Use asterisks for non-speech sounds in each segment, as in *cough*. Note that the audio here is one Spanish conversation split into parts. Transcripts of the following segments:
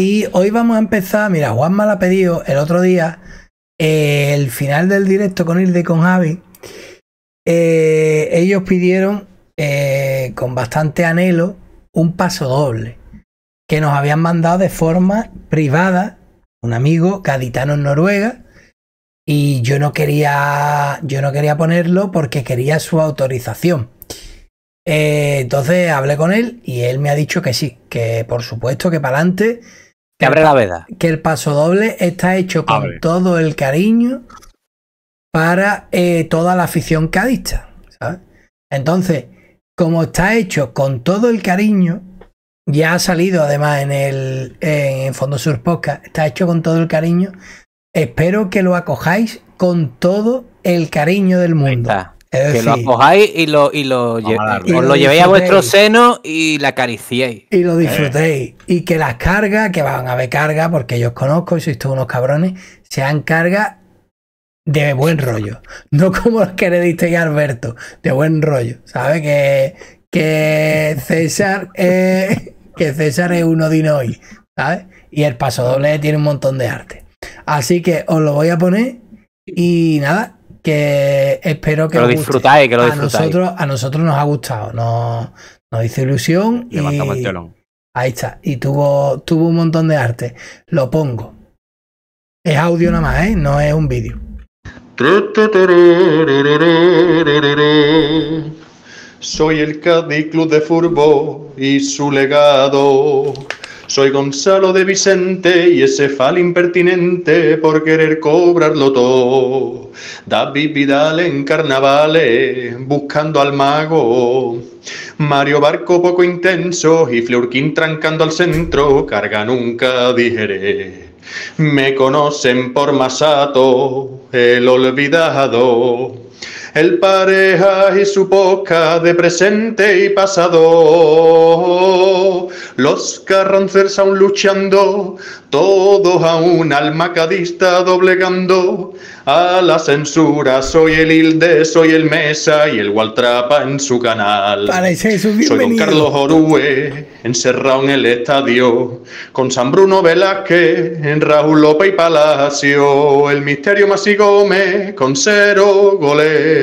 Y hoy vamos a empezar, mira, Juan me la ha pedido el otro día, eh, el final del directo con Hilde y con Javi. Eh, ellos pidieron eh, con bastante anhelo un paso doble que nos habían mandado de forma privada un amigo gaditano en Noruega y yo no quería yo no quería ponerlo porque quería su autorización entonces hablé con él y él me ha dicho que sí que por supuesto que para adelante te abre la veda. Que el paso doble está hecho con todo el cariño para eh, toda la afición cadista. Entonces, como está hecho con todo el cariño, ya ha salido además en el en Fondo Sur Podcast, está hecho con todo el cariño. Espero que lo acojáis con todo el cariño del mundo. Eh, que lo apojáis y lo, y lo, lo, llevéis a vuestro seno y la acariciéis. Y lo disfrutéis. Y que las cargas, que van a ver cargas, porque yo os conozco y sois todos unos cabrones, sean cargas de buen rollo. No como los que le disteis a Alberto, de buen rollo. ¿Sabes? Que, que César *laughs* que César es uno de hoy, ¿sabes? Y el paso doble tiene un montón de arte. Así que os lo voy a poner y nada, que espero que, lo disfrutáis, que lo disfrutáis. A nosotros, a nosotros nos ha gustado, nos, nos hizo ilusión. Levantamos y, el Ahí está. Y tuvo, tuvo un montón de arte. Lo pongo. Es audio nada más, ¿eh? No es un vídeo. Soy el Cádiz Club de Furbo y su legado. Soy Gonzalo de Vicente y ese fal impertinente por querer cobrarlo todo. David Vidal en carnavales, buscando al mago. Mario Barco poco intenso y Fleurquín trancando al centro, carga nunca digeré. Me conocen por Masato, el olvidado el pareja y su poca de presente y pasado. Los carrancers aún luchando, todos a un alma doblegando. A la censura soy el Hilde, soy el Mesa y el Waltrapa en su canal. soy don Carlos Orue, encerrado en el estadio, con San Bruno Velázquez, en Raúl López y Palacio, el misterio Masi Gómez, con cero goles.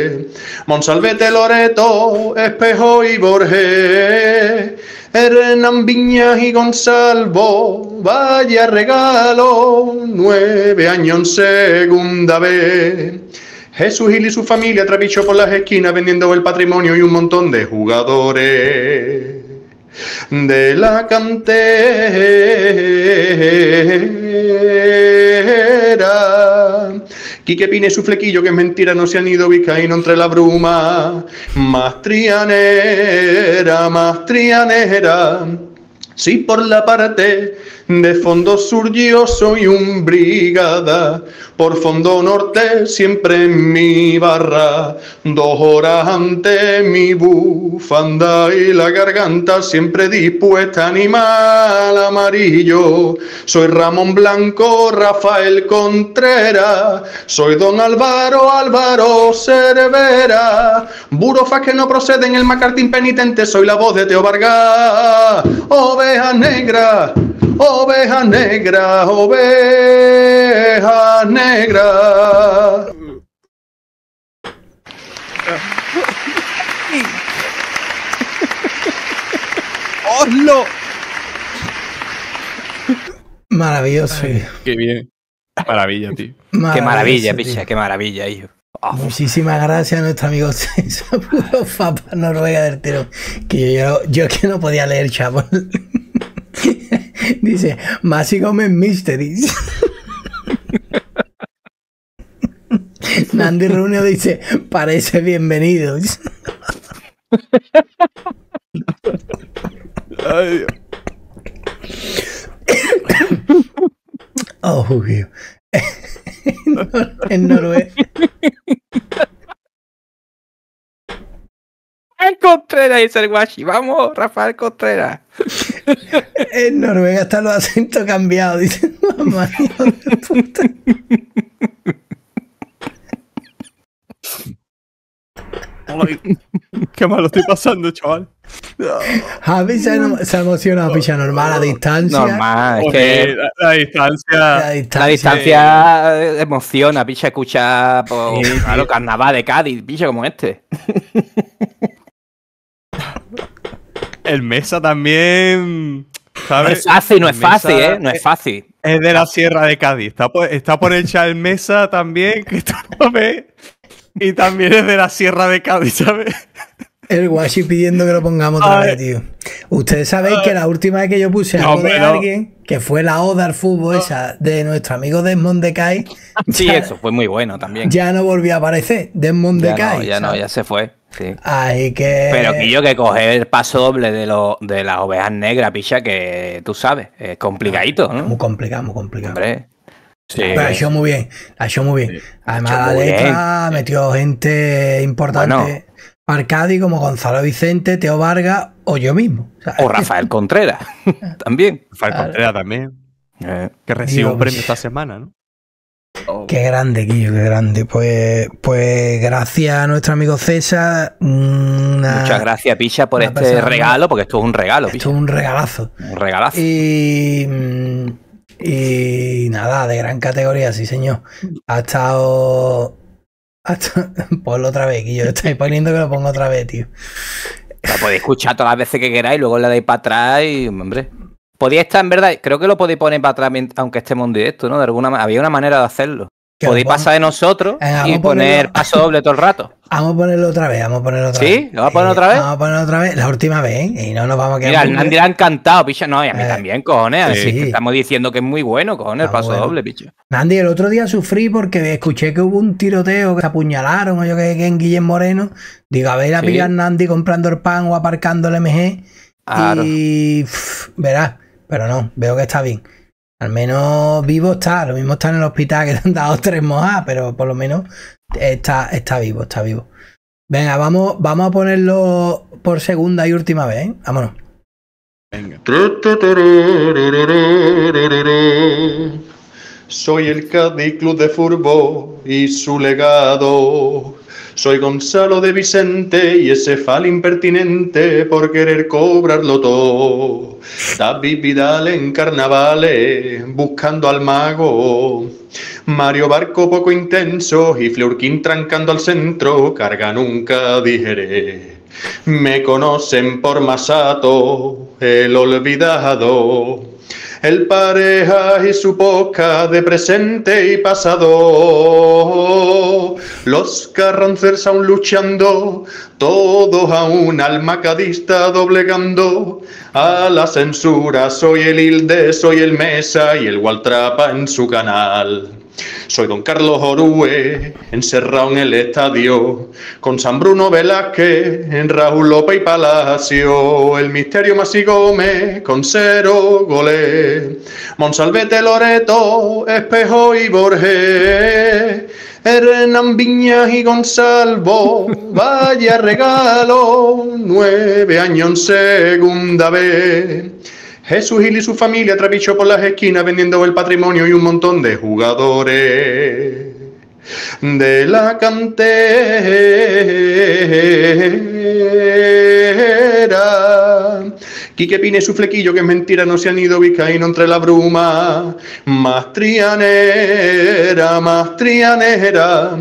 Monsalvete Loreto, Espejo y Borges, Hernán Viñas y Gonzalo, vaya regalo, nueve años en segunda vez. Jesús Gil y su familia trapichó por las esquinas vendiendo el patrimonio y un montón de jugadores de la cantera. Quique Pine su flequillo, que es mentira, no se han ido vizcaíno entre la bruma. Más trianera, más trianera, si por la parte de fondo surgió soy un brigada, por fondo norte siempre en mi barra, dos horas ante mi bufanda y la garganta siempre dispuesta animal amarillo. Soy Ramón Blanco, Rafael Contreras, soy don Álvaro, Álvaro Cervera, burofas que no procede en el macartín penitente, soy la voz de Teo Vargas, oveja negra oveja negra, oveja negra. ¡Oslo! Maravilloso. qué bien. Maravilla, tío. qué maravilla, picha, qué maravilla, hijo. Ah. Muchísimas gracias a nuestro amigo *laughs* César Fapa Noruega del Tiro. Que yo, yo, yo que no podía leer, chaval. Dice, Masi Gómez Mysteries. Nandi Runeo dice, parece bienvenido... Ay, oh, en, Noruega. Contreras es el guachi. Vamos, Rafael Contreras. *laughs* En Noruega están los acentos cambiados, dice *laughs* mamá, qué mal lo estoy pasando, chaval. Javi se, ha emocionado, picha normal, a distancia. Normal, es que la, distancia, la distancia. Eh, emociona, picha escucha por, pues, a carnaval de Cádiz, picha como este. *laughs* el Mesa también. ¿sabes? No es fácil, no es fácil, ¿eh? No es fácil. Es de la Sierra de Cádiz. Está por, está por el Mesa también, que *laughs* Y también es de la Sierra de Cádiz, ¿sabes? El guachi pidiendo que lo pongamos otra vez, tío. Ustedes sabéis que la última vez que yo puse algo de alguien, que fue la Oda al fútbol esa de nuestro amigo Desmond Kai. *laughs* Sí, eso fue muy bueno también. Ya no volvió a aparecer, Desmond Kai. ya no, ya se fue. Sí. que... Pero yo que coger el paso doble de, lo, de las ovejas negras, picha, que tú sabes, es ah, complicadito, Muy complicado, muy complicado. Hombre. Sí. Pero ha hecho muy bien, ha hecho muy bien. Además, la letra metió gente importante. Arcadi, como Gonzalo Vicente, Teo Vargas o yo mismo. O, Rafael *laughs* *laughs* Contreras, también. Rafael eh, Contreras también. que recibe un premio esta semana, ¿no? Oh. Qué grande, Guillo, qué grande. Pues, pues gracias a nuestro amigo César. Mm, Muchas gracias, Picha, por este regalo, porque esto es un regalo. Esto es un regalazo. Un regalazo. Y, mm, y nada, de gran categoría, sí, señor. Ha estado *laughs* Ponlo otra vez, Guillo. estoy poniendo que lo ponga otra vez, tío. lo podéis escuchar todas las veces que queráis, luego le dais para atrás y, hombre. Podía estar, en verdad, creo que lo podéis poner para atrás aunque estemos en directo, ¿no? De alguna Había una manera de hacerlo. Podéis pasar de nosotros eh, y poner paso doble todo el rato. *laughs* Vamos a ponerlo otra vez, vamos a ponerlo otra ¿Sí? vez. ¿Sí? ¿Lo vamos a poner otra eh, vez? Vamos a ponerlo otra vez, la última vez, ¿eh? Y no nos vamos a quedar. Mira, Nandi le ha encantado, picha. No, y a mí también, cojones. Así que estamos diciendo que es muy bueno, cojones, el paso doble, picha. Nandi, el otro día sufrí porque escuché que hubo un tiroteo que se apuñalaron o yo que, en Guillén Moreno. Digo, a ver a pillar Nandi comprando el pan o aparcando el MG. Y. verá verás, pero no, veo que está bien. Al menos vivo está, lo mismo está en el hospital que *laughs* te han dado tres mojas, pero por lo menos está, está vivo, está vivo. Venga, vamos, vamos a ponerlo por segunda y última vez, ¿eh? Vámonos. Soy el Cádiz Club de Furbo y su legado. Soy Gonzalo de Vicente y ese fal impertinente por querer cobrarlo todo. David Vidal en carnavales, buscando al mago. Mario Barco poco intenso y Fleurquín trancando al centro, carga nunca dijere. Me conocen por Masato, el olvidado el pareja y su poca de presente y pasado. Los carrancers aún luchando, todos a un macadista doblegando. A la censura soy el Hilde, soy el Mesa y el Waltrapa en su canal. Soy don Carlos Orue, encerrado en el estadio, con San Bruno Velázquez, en Raúl López y Palacio, el misterio Masi Gómez, con cero goles, Monsalvete Loreto, Espejo y Borges, Hernán Viñas y Gonzalvo, vaya regalo, nueve años segunda vez. Jesús Gil y su familia trapichó por las esquinas vendiendo el patrimonio y un montón de jugadores de la cantera. Quique Pine y su flequillo, que es mentira, no se han ido vizcaíno entre la bruma. Más trianera, más trianera.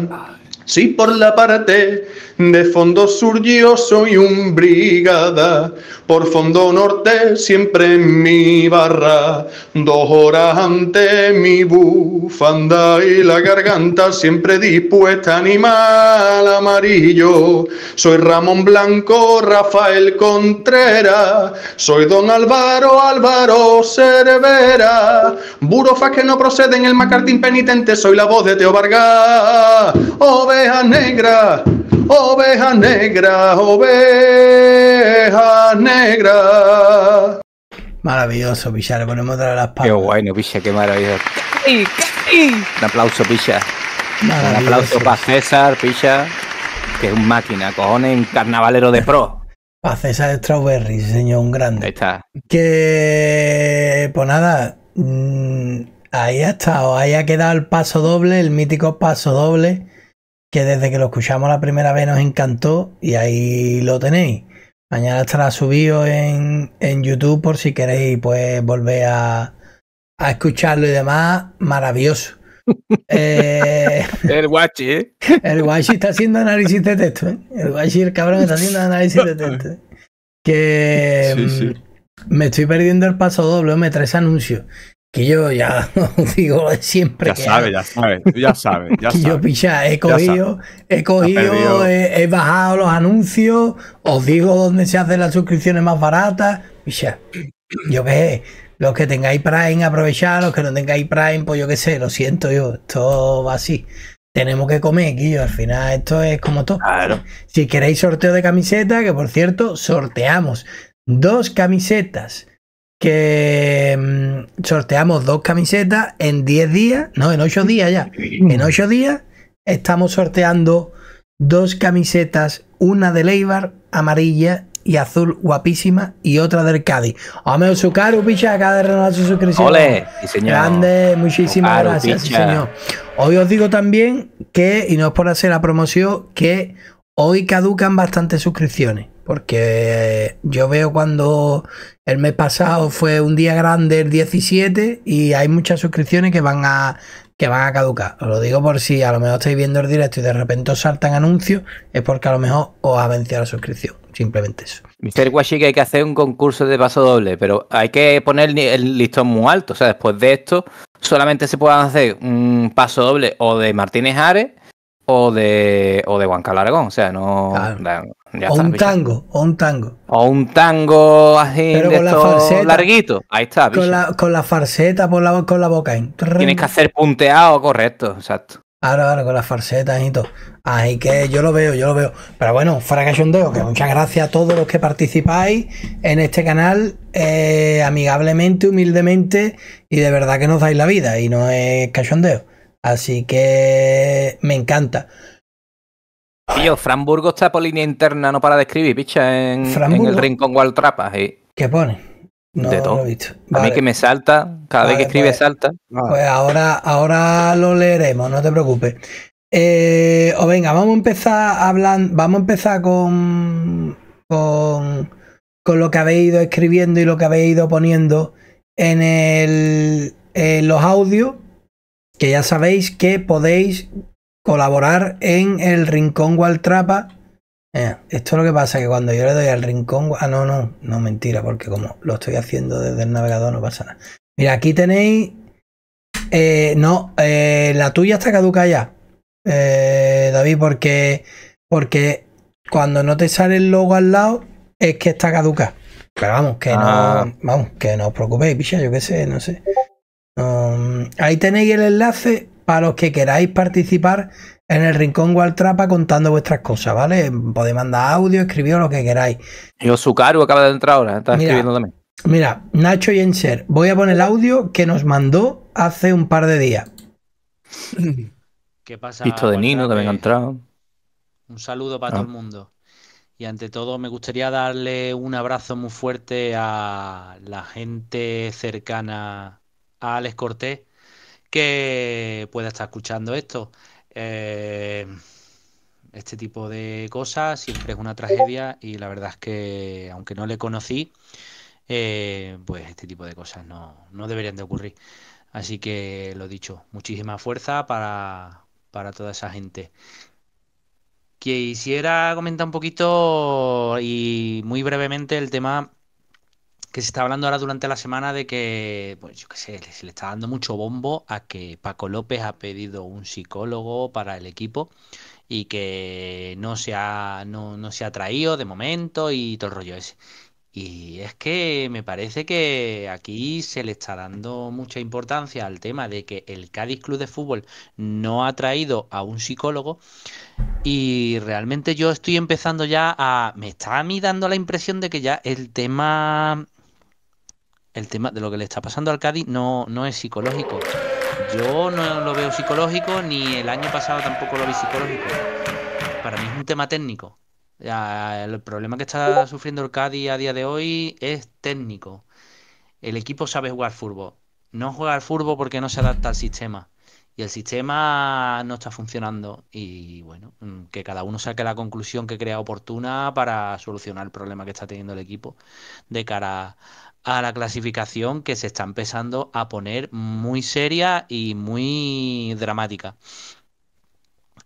Si por la parte de fondo surgió soy un brigada, por fondo norte, siempre en mi barra, dos horas ante mi bufanda y la garganta, siempre dispuesta animal amarillo. Soy Ramón Blanco, Rafael Contreras, soy don Álvaro, Álvaro Cervera, burofas que no proceden, el macartín penitente, soy la voz de Teo Vargas, oveja negra, oveja negra, oveja negra negra. Maravilloso, Picha, le ponemos otra de las palmas. Qué no Picha, qué maravilloso. Un aplauso, Picha. Un aplauso para César, Picha, que es un máquina, cojones, carnavalero de pro. Para César Strawberry, señor, un grande. Ahí está. Que, pues nada, mm, ahí ha estado, ahí ha quedado el paso doble, el mítico paso doble, que desde que lo escuchamos la primera vez nos encantó y ahí lo tenéis. Mañana estará subido en, en YouTube por si queréis pues volver a, a escucharlo y demás. Maravilloso. *laughs* Eh, el guachi, ¿eh? *laughs* El guachi está haciendo análisis de texto, ¿eh? El guachi, el cabrón, está haciendo análisis de texto. ¿eh? Que sí, sí. Mm, me estoy perdiendo el paso doble, me tres anuncios que yo ya *laughs* digo siempre. Ya que sabe, ya sabe, ya sabe, ya *laughs* que Yo picha, he cogido, he, cogido he, bajado los anuncios, os digo dónde se hacen las suscripciones más baratas. Picha, yo ve los que tengáis Prime, aprovechad, los que no tengáis Prime, pues yo qué sé, lo siento yo, esto va así. Tenemos que comer, Guillo, al final esto es como todo. Claro. Si queréis sorteo de camiseta, que por cierto, sorteamos dos camisetas que mm, sorteamos dos camisetas en 10 días, no, en 8 días ya. En ocho días estamos sorteando dos camisetas, una de Leibar amarilla y azul guapísima y otra del Cádiz. Hombre, su caro, picha, acaba de renovar su suscripción. señor. Grande, muchísimas gracias, señor. Hoy os digo también que, y no es por hacer la promoción, que hoy caducan bastantes suscripciones. Porque eh, yo veo cuando el mes pasado fue un día grande, el 17, y hay muchas suscripciones que van a que van a caducar. Os lo digo por si a lo mejor estáis viendo el directo y de repente os saltan anuncios, es porque a lo mejor os ha vencido la suscripción. Simplemente eso. Mr. Washi que hay que hacer un concurso de paso doble, pero hay que poner el listón muy alto. O sea, después de esto, solamente se puedan hacer un paso doble o de Martínez Ares o de, o de Juan O sea, no. o un tango, o un tango. O un tango así de con larguito. Ahí está. Con la, con farseta por la, con la boca. Tienes que hacer punteado correcto, exacto. Ahora, ahora, con las farsetas y todo. Así que yo lo veo, yo lo veo. Pero bueno, fuera que que muchas gracias a todos los que participáis en este canal, eh, amigablemente, humildemente, y de verdad que nos dais la vida, y no es cachondeo. Así que me encanta. Tío, Framburgo está por línea interna, no para de escribir, picha, en, el rincón Waltrapa. ¿Qué pone? de todo. he A mí que me salta, cada vez que escribe pues, salta. Ah. Pues ahora, ahora lo leeremos, no te preocupes. Eh, o venga, vamos a empezar hablando, vamos a empezar con, con, lo que habéis ido escribiendo y lo que habéis ido poniendo en los audios que ya sabéis que podéis colaborar en el Rincón Waltrapa. Eh, esto es lo que pasa, que cuando yo le doy al Rincón... Ah, no, no, no, mentira, porque como lo estoy haciendo desde el navegador no pasa nada. Mira, aquí tenéis... Eh, no, eh, la tuya está caduca ya, Eh, David, porque, porque cuando no te sale el logo al lado es que está caduca. Pero vamos, que no, ah. vamos, que no os preocupéis, picha, yo qué sé, no sé. Mm, ahí tenéis el enlace para los que queráis participar en el rincón Waltrapa contando vuestras cosas, ¿vale? Podéis mandar audio, escribir lo que queráis. Yo su cargo acaba de entrar ahora, está mira, escribiendo también. Mira, Nacho Yenser, voy a poner el audio que nos mandó hace un par de días. ¿Qué pasa? Visto de Nino también ha entrado. Un saludo para ah. todo el mundo. Y ante todo, me gustaría darle un abrazo muy fuerte a la gente cercana a Alex Cortés que pueda estar escuchando esto. Eh, este tipo de cosas siempre es una tragedia y la verdad es que aunque no le conocí, eh, pues este tipo de cosas no, deberían de ocurrir. Así que lo dicho, muchísima fuerza para, para toda esa gente. Quisiera comentar un poquito y muy brevemente el tema que se está hablando ahora durante la semana de que, pues yo qué sé, se le está dando mucho bombo a que Paco López ha pedido un psicólogo para el equipo y que no se ha, no, no se ha traído de momento y todo el rollo ese. Y es que me parece que aquí se le está dando mucha importancia al tema de que el Cádiz Club de Fútbol no ha traído a un psicólogo y realmente yo estoy empezando ya a... Me está a mí dando la impresión de que ya el tema el tema de lo que le está pasando al Cádiz no, no es psicológico. Yo no lo veo psicológico, ni el año pasado tampoco lo vi psicológico. Para mí es un tema técnico. El problema que está sufriendo el Cádiz a día de hoy es técnico. El equipo sabe jugar fútbol. No juega al fútbol porque no se adapta al sistema. Y el sistema no está funcionando. Y bueno, mm, que cada uno saque la conclusión que crea oportuna para solucionar el problema que está teniendo el equipo de cara a a la clasificación que se está empezando a poner muy seria y muy dramática.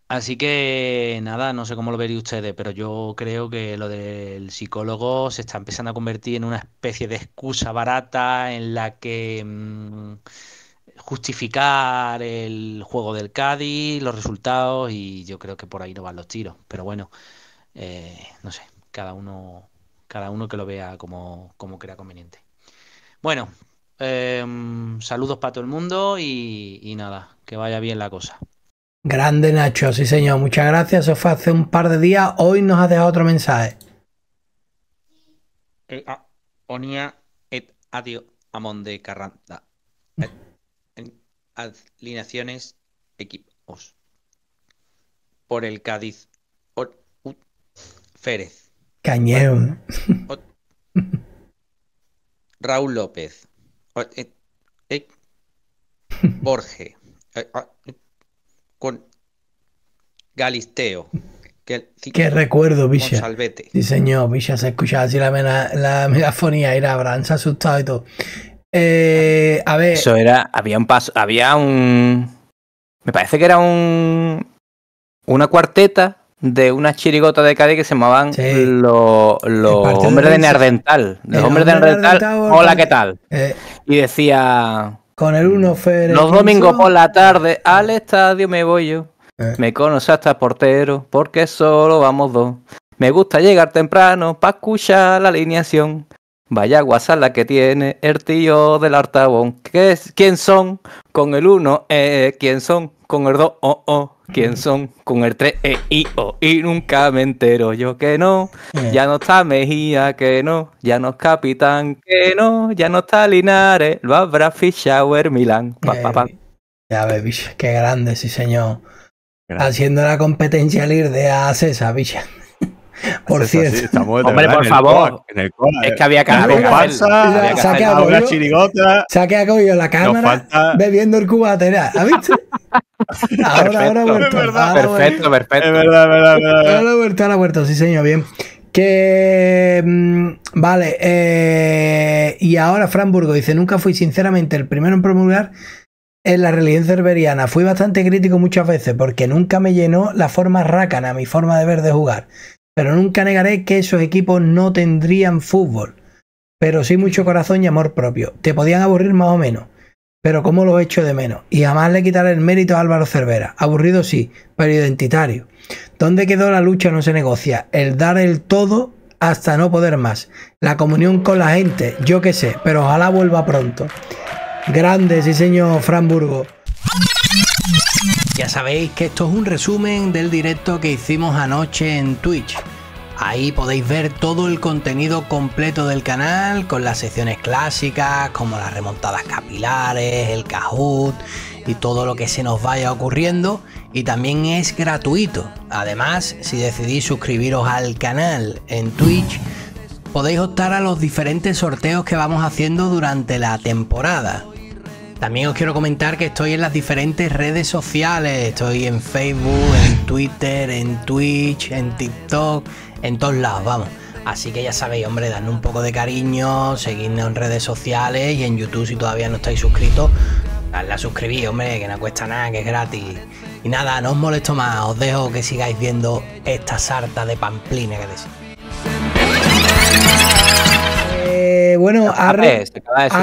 Así que nada, no sé cómo lo verían ustedes, pero yo creo que lo del psicólogo se está empezando a convertir en una especie de excusa barata en la que mm, justificar el juego del Cádiz, los resultados, y yo creo que por ahí no van los tiros. Pero bueno, eh, no sé, cada uno, cada uno que lo vea como, como crea conveniente. Bueno, em, saludos para todo el mundo y, nada, que vaya bien la cosa. Grande Nacho, sí señor, muchas gracias. se fue hace un par de días. Hoy nos ha dejado otro mensaje. E onia et adio amonde carranta. *laughs* Alineaciones, equipos. Por el Cádiz. Férez. Cañeón. *laughs* Raúl López. Eh, eh, *laughs* Borge. Eh, ah, con Galisteo. Que, Qué recuerdo, Villa. Salvete. Sí, señor, Villa se escuchaba así la, megafonía Era se asustado y todo. a ver. Eso era. Había un paso. Había un. Me parece que era un. Una cuarteta de una chirigota de Cádiz que se llamaban los hombres de Nerdental. Los hombres de Nerdental, hola, ¿qué tal? Eh, y decía... Con el uno fer Los domingos por la tarde al estadio me voy yo. Eh. Me conoce hasta portero, porque solo vamos dos. Me gusta llegar temprano para escuchar la alineación. Vaya la que tiene el tío del Artabón. ¿Quién son? Con el 1, eh, eh, ¿quién son? Con el 2, oh, ¿Quién son? Con el 3, eh, Y nunca me entero yo que no. Eh. Ya no está Mejía, que no. Ya no es Capitán, que no. Ya no está Linares. Lo habrá Fischer Milán. Pa, Ya ves, bicho, qué grande, sí, señor. Haciendo la competencia al ir de a César, bicha. Por cierto. Hombre, por favor. es que había que una chirigota, se ha quedado la cámara bebiendo el cubatera. *laughs* ¿ha visto? ahora, ahora ha vuelto. perfecto, perfecto. Es verdad, verdad, verdad. Ahora ha vuelto, ahora Sí, señor, bien. Que. Mm, vale. Eh, y ahora Framburgo dice: Nunca fui sinceramente el primero en promulgar en la religión cerberiana. Fui bastante crítico muchas veces porque nunca me llenó la forma rácana, mi forma de ver de jugar. Pero nunca negaré que esos equipos no tendrían fútbol, pero sí mucho corazón y amor propio. Te podían aburrir más o menos, pero lo he echo de menos. Y además le quitaré el mérito a Álvaro Cervera. Aburrido sí, pero identitario. ¿Dónde quedó la lucha no se negocia? El dar el todo hasta no poder más. La comunión con la gente, yo qué sé, pero ojalá vuelva pronto. Grande, sí señor Framburgo. Ya sabéis que esto es un resumen del directo que hicimos anoche en Twitch. Ahí podéis ver todo el contenido completo del canal con las secciones clásicas como las remontadas capilares, el Kahoot y todo lo que se nos vaya ocurriendo y también es gratuito. Además, si decidís suscribiros al canal en Twitch, podéis optar a los diferentes sorteos que vamos haciendo durante la temporada. También os quiero comentar que estoy en las diferentes redes sociales. Estoy en Facebook, en Twitter, en Twitch, en TikTok, en todos lados, vamos. Así que ya sabéis, hombre, dadme un poco de cariño, seguidme en redes sociales y en YouTube si todavía no estáis suscritos. La a suscribir, hombre, que no cuesta nada, que es gratis. Y nada, no os molesto más, os dejo que sigáis viendo esta sarta de pamplines que decís. Eh, bueno, ha,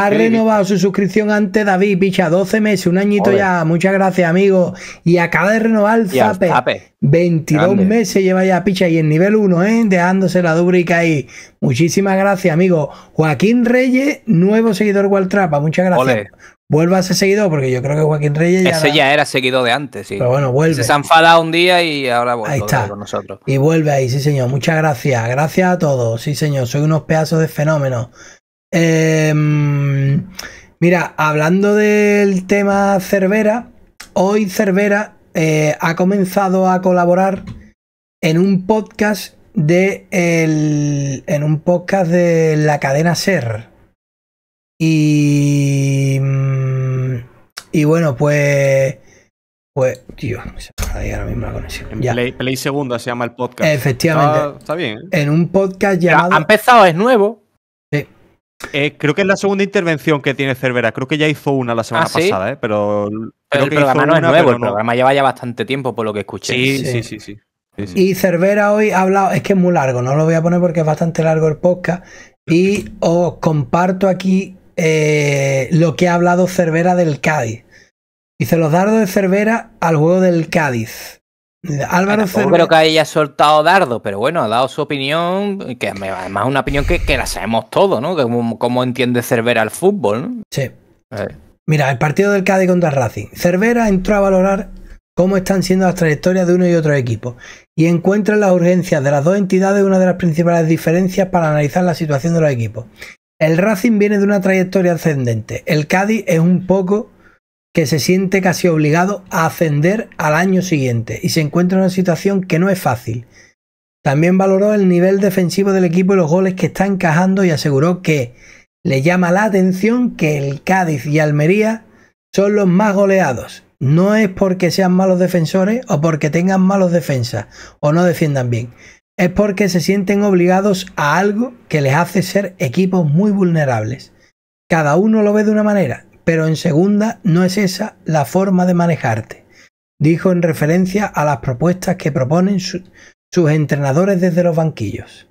renovado su suscripción ante David, picha, 12 meses, un añito ya. Muchas gracias, amigo. Y acaba de renovar el Zape. 22 meses lleva ya, picha, y en nivel 1, ¿eh? Dejándose la dúbrica ahí. Muchísimas gracias, amigo. Joaquín Reyes, nuevo seguidor Waltrapa. Muchas gracias vuelva a ser seguidor, porque yo creo que Joaquín Reyes ya. Ese era... ya era seguidor de antes, sí. Pero bueno, vuelve. Se ha enfadado un día y ahora vuelve ahí está. con nosotros. Y vuelve ahí, sí, señor. Muchas gracias. Gracias a todos. Sí, señor. Soy unos pedazos de fenómeno em, mira, hablando del tema Cervera, hoy Cervera eh, ha comenzado a colaborar en un podcast de el, en un podcast de la cadena Ser y. Mm, y bueno, pues. Pues, tío, se ahora mismo la conexión. Play, Segunda se llama el podcast. Efectivamente. Está, bien. ¿eh? En un podcast llamado. Ha empezado, es nuevo. Sí. Eh, creo que es la segunda intervención que tiene Cervera. Creo que ya hizo una la semana ah, pasada, ¿eh? pero, pero el programa no es nuevo. el programa lleva ya bastante tiempo, por lo que escuché. sí, sí. sí, sí. Y Cervera hoy ha hablado, es que es muy largo, no lo voy a poner porque es bastante largo el podcast. Y os comparto aquí eh, lo que ha hablado Cervera del Cádiz. Dice los dardos de Cervera al juego del Cádiz. Álvaro Cervera... que haya soltado dardo, pero bueno, ha dado su opinión, que además es una opinión que, que la sabemos todos, ¿no? cómo entiende Cervera el fútbol, ¿no? Sí. Mira, el partido del Cádiz contra Racing. Cervera entró a valorar cómo están siendo las trayectorias de uno y otro equipo y encuentra en las urgencias de las dos entidades una de las principales diferencias para analizar la situación de los equipos. El Racing viene de una trayectoria ascendente. El Cádiz es un poco que se siente casi obligado a ascender al año siguiente y se encuentra en una situación que no es fácil. También valoró el nivel defensivo del equipo y los goles que está encajando y aseguró que le llama la atención que el Cádiz y Almería son los más goleados. No es porque sean malos defensores o porque tengan malos defensas o no defiendan bien es porque se sienten obligados a algo que les hace ser equipos muy vulnerables. Cada uno lo ve de una manera, pero en segunda no es esa la forma de manejarte. Dijo en referencia a las propuestas que proponen sus entrenadores desde los banquillos.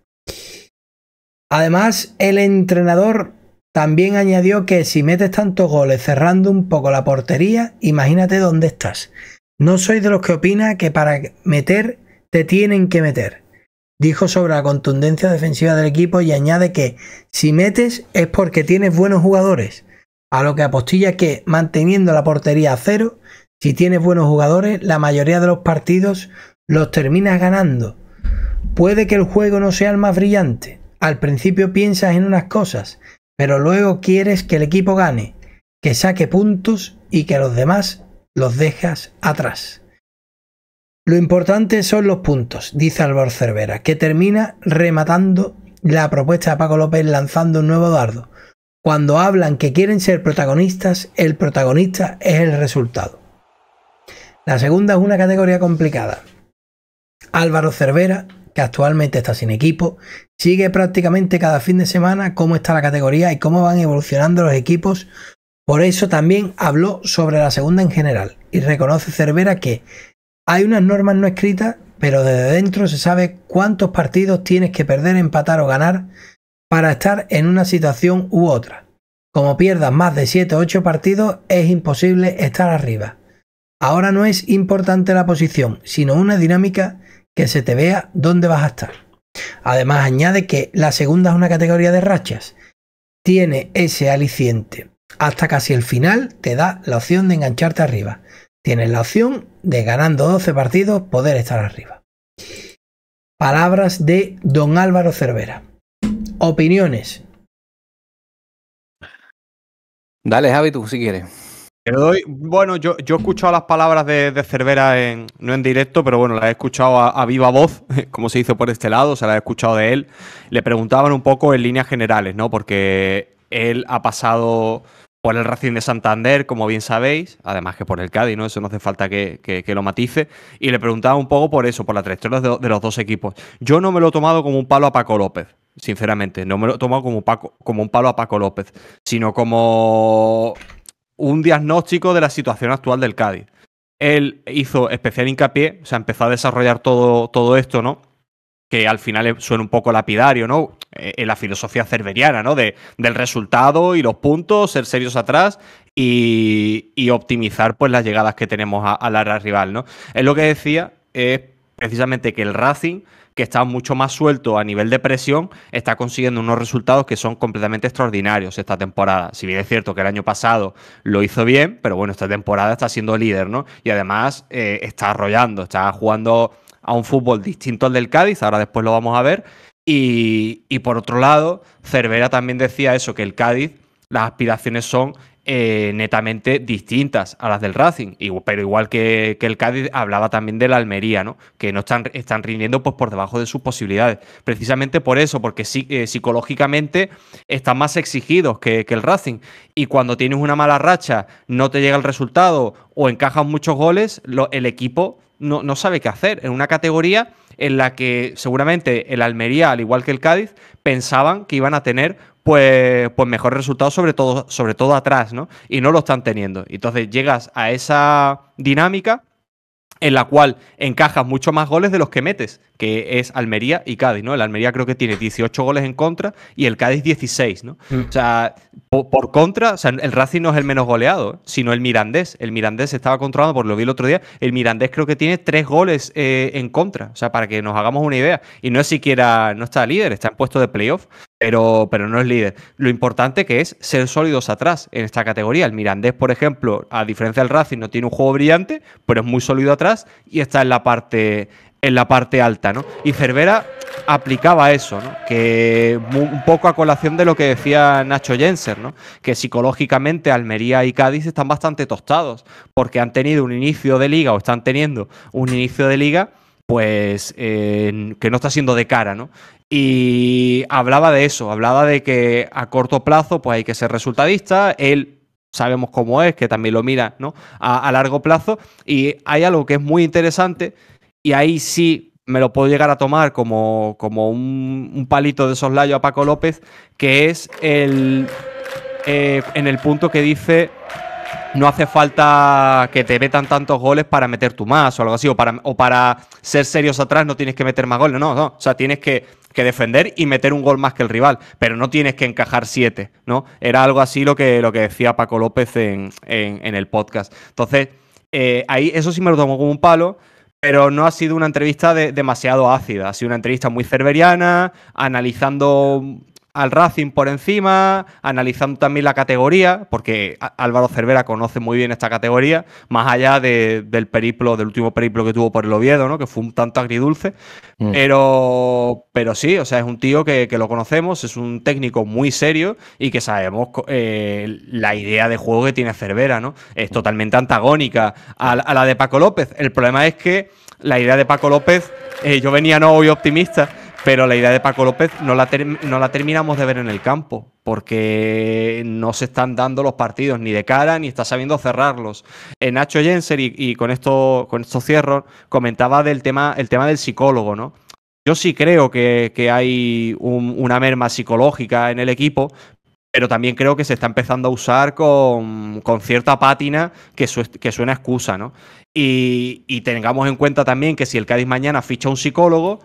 Además, el entrenador también añadió que si metes tantos goles cerrando un poco la portería, imagínate dónde estás. No soy de los que opina que para meter te tienen que meter dijo sobre la contundencia defensiva del equipo y añade que si metes es porque tienes buenos jugadores, a lo que apostilla que manteniendo la portería a cero, si tienes buenos jugadores, la mayoría de los partidos los terminas ganando. Puede que el juego no sea el más brillante, al principio piensas en unas cosas, pero luego quieres que el equipo gane, que saque puntos y que los demás los dejas atrás. Lo importante son los puntos, dice Álvaro Cervera, que termina rematando la propuesta de Paco López lanzando un nuevo dardo. Cuando hablan que quieren ser protagonistas, el protagonista es el resultado. La segunda es una categoría complicada. Álvaro Cervera, que actualmente está sin equipo, sigue prácticamente cada fin de semana cómo está la categoría y cómo van evolucionando los equipos. Por eso también habló sobre la segunda en general y reconoce Cervera que hay unas normas no escritas, pero desde dentro se sabe cuántos partidos tienes que perder, empatar o ganar para estar en una situación u otra. Como pierdas más de 7 o 8 partidos, es imposible estar arriba. Ahora no es importante la posición, sino una dinámica que se te vea dónde vas a estar. Además, añade que la segunda es una categoría de rachas. Tiene ese aliciente. Hasta casi el final te da la opción de engancharte arriba. Tienes la opción de ganando 12 partidos poder estar arriba. Palabras de don Álvaro Cervera. Opiniones. Dale, Javi, tú si quieres. Doy, bueno, yo, yo, he escuchado las palabras de, Cervera, en, no en directo, pero bueno, las he escuchado a, viva voz, *laughs* como se hizo por este lado, se las he escuchado de él. Le preguntaban un poco en líneas generales, ¿no? Porque él ha pasado por el Racing de Santander, como bien sabéis, además que por el Cádiz, ¿no? Eso no hace falta que, lo matice. Y le preguntaba un poco por eso, por la trayectoria de, los dos equipos. Yo no me lo he tomado como un palo a Paco López, sinceramente. No me lo he tomado como, Paco, como un palo a Paco López, sino como un diagnóstico de la situación actual del Cádiz. Él hizo especial hincapié, o sea, empezó a desarrollar todo, todo esto, ¿no? que al final suena un poco lapidario, ¿no? Eh, en la filosofía cerveriana ¿no? del resultado y los puntos, ser serios atrás y, optimizar pues las llegadas que tenemos a, la área rival, ¿no? Es lo que decía, es precisamente que el Racing que está mucho más suelto a nivel de presión, está consiguiendo unos resultados que son completamente extraordinarios esta temporada. Si bien es cierto que el año pasado lo hizo bien, pero bueno, esta temporada está siendo líder, ¿no? Y además eh, está arrollando, está jugando a un fútbol distinto al del Cádiz, ahora después lo vamos a ver. Y, por otro lado, Cervera también decía eso, que el Cádiz, las aspiraciones son eh, netamente distintas a las del Racing, pero igual que, el Cádiz hablaba también de la Almería, ¿no? que no están, están rindiendo pues, por debajo de sus posibilidades. Precisamente por eso, porque eh, psicológicamente están más exigidos que, el Racing, y cuando tienes una mala racha, no te llega el resultado o encajas muchos goles, el equipo no, sabe qué hacer en una categoría en la que seguramente el Almería, al igual que el Cádiz, pensaban que iban a tener pues, pues mejores resultados, sobre todo, sobre todo atrás, ¿no? Y no lo están teniendo. Entonces llegas a esa dinámica en la cual encajas mucho más goles de los que metes, que es Almería y Cádiz, ¿no? El Almería creo que tiene 18 goles en contra y el Cádiz 16, ¿no? Mm. O sea, por, contra, o sea, el Racing no es el menos goleado, sino el Mirandés. El Mirandés estaba controlado, por lo vi el otro día, el Mirandés creo que tiene tres goles eh, en contra, o sea, para que nos hagamos una idea. Y no es siquiera, no está líder, está en puesto de playoff pero, pero no es líder. Lo importante que es ser sólidos atrás en esta categoría. El Mirandés, por ejemplo, a diferencia del Racing, no tiene un juego brillante, pero es muy sólido atrás y está en la parte, en la parte alta, ¿no? Y Cervera aplicaba eso, ¿no? Que un poco a colación de lo que decía Nacho Jenser, ¿no? Que psicológicamente Almería y Cádiz están bastante tostados, porque han tenido un inicio de liga o están teniendo un inicio de liga pues eh, que no está siendo de cara, ¿no? Y hablaba de eso, hablaba de que a corto plazo pues hay que ser resultadista, él sabemos cómo es, que también lo mira ¿no? a, largo plazo, y hay algo que es muy interesante y ahí sí me lo puedo llegar a tomar como, como un, palito de soslayo a Paco López, que es el, eh, en el punto que dice no hace falta que te metan tantos goles para meter tú más o algo así, o para, ser serios atrás no tienes que meter más goles, no, no, o sea, tienes que, defender y meter un gol más que el rival, pero no tienes que encajar siete, ¿no? Era algo así lo que, lo que decía Paco López en, el podcast. Entonces, eh, ahí eso sí me lo tomo como un palo. Pero no ha sido una entrevista demasiado ácida, ha sido una entrevista muy cerveriana, analizando al Racing por encima, analizando también la categoría, porque Álvaro Cervera conoce muy bien esta categoría, más allá del periplo, del último periplo que tuvo por el Oviedo, ¿no? Que fue un tanto agridulce. Mm. Pero, pero sí, o sea, es un tío que, lo conocemos, es un técnico muy serio y que sabemos eh, la idea de juego que tiene Cervera, ¿no? Es totalmente antagónica a, la de Paco López. El problema es que la idea de Paco López, eh, yo venía no hoy optimista pero la idea de Paco López no la, terminamos de ver en el campo, porque no se están dando los partidos ni de cara, ni está sabiendo cerrarlos. Eh, Nacho Jensen, y, con esto, con estos cierros, comentaba del tema, el tema del psicólogo, ¿no? Yo sí creo que, hay una merma psicológica en el equipo, pero también creo que se está empezando a usar con, cierta pátina que, que suena excusa, ¿no? Y, y, tengamos en cuenta también que si el Cádiz mañana ficha un psicólogo,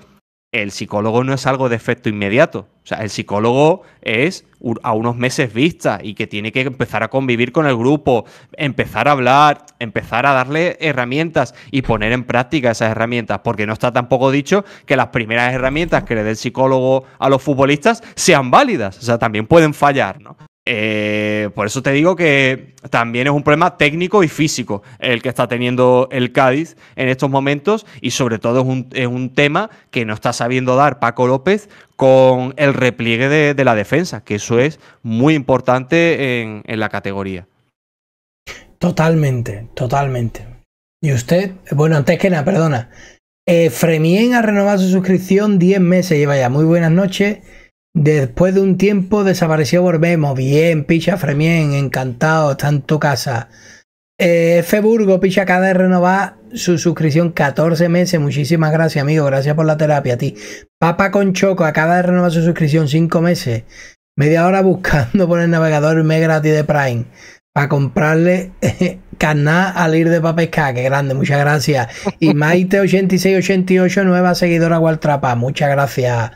el psicólogo no es algo de efecto inmediato. O sea, el psicólogo es a unos meses vista y que tiene que empezar a convivir con el grupo, empezar a hablar, empezar a darle herramientas y poner en práctica esas herramientas, porque no está tampoco dicho que las primeras herramientas que le dé el psicólogo a los futbolistas sean válidas, o sea, también pueden fallar, ¿no? Eh, por eso te digo que también es un problema técnico y físico el que está teniendo el Cádiz en estos momentos y sobre todo es un, tema que no está sabiendo dar Paco López con el repliegue de, la defensa, que eso es muy importante en, la categoría. Totalmente, totalmente. Y usted, bueno, antes que nada, perdona. Eh, Fremien ha renovado su suscripción 10 meses, lleva ya. Muy buenas noches. Después de un tiempo desapareció Volvemos. Bien, Picha Fremien, encantado, está en tu casa. Eh, F. Burgo, Picha, acaba de renovar su suscripción 14 meses. Muchísimas gracias, amigo. Gracias por la terapia a ti. Papa con Choco, acaba de renovar su suscripción 5 meses. Media hora buscando por el navegador mega gratis de Prime. Para comprarle *laughs* carnal al ir de papesca. Qué grande, muchas gracias. Y *laughs* Maite8688, nueva seguidora Waltrapa. Muchas gracias.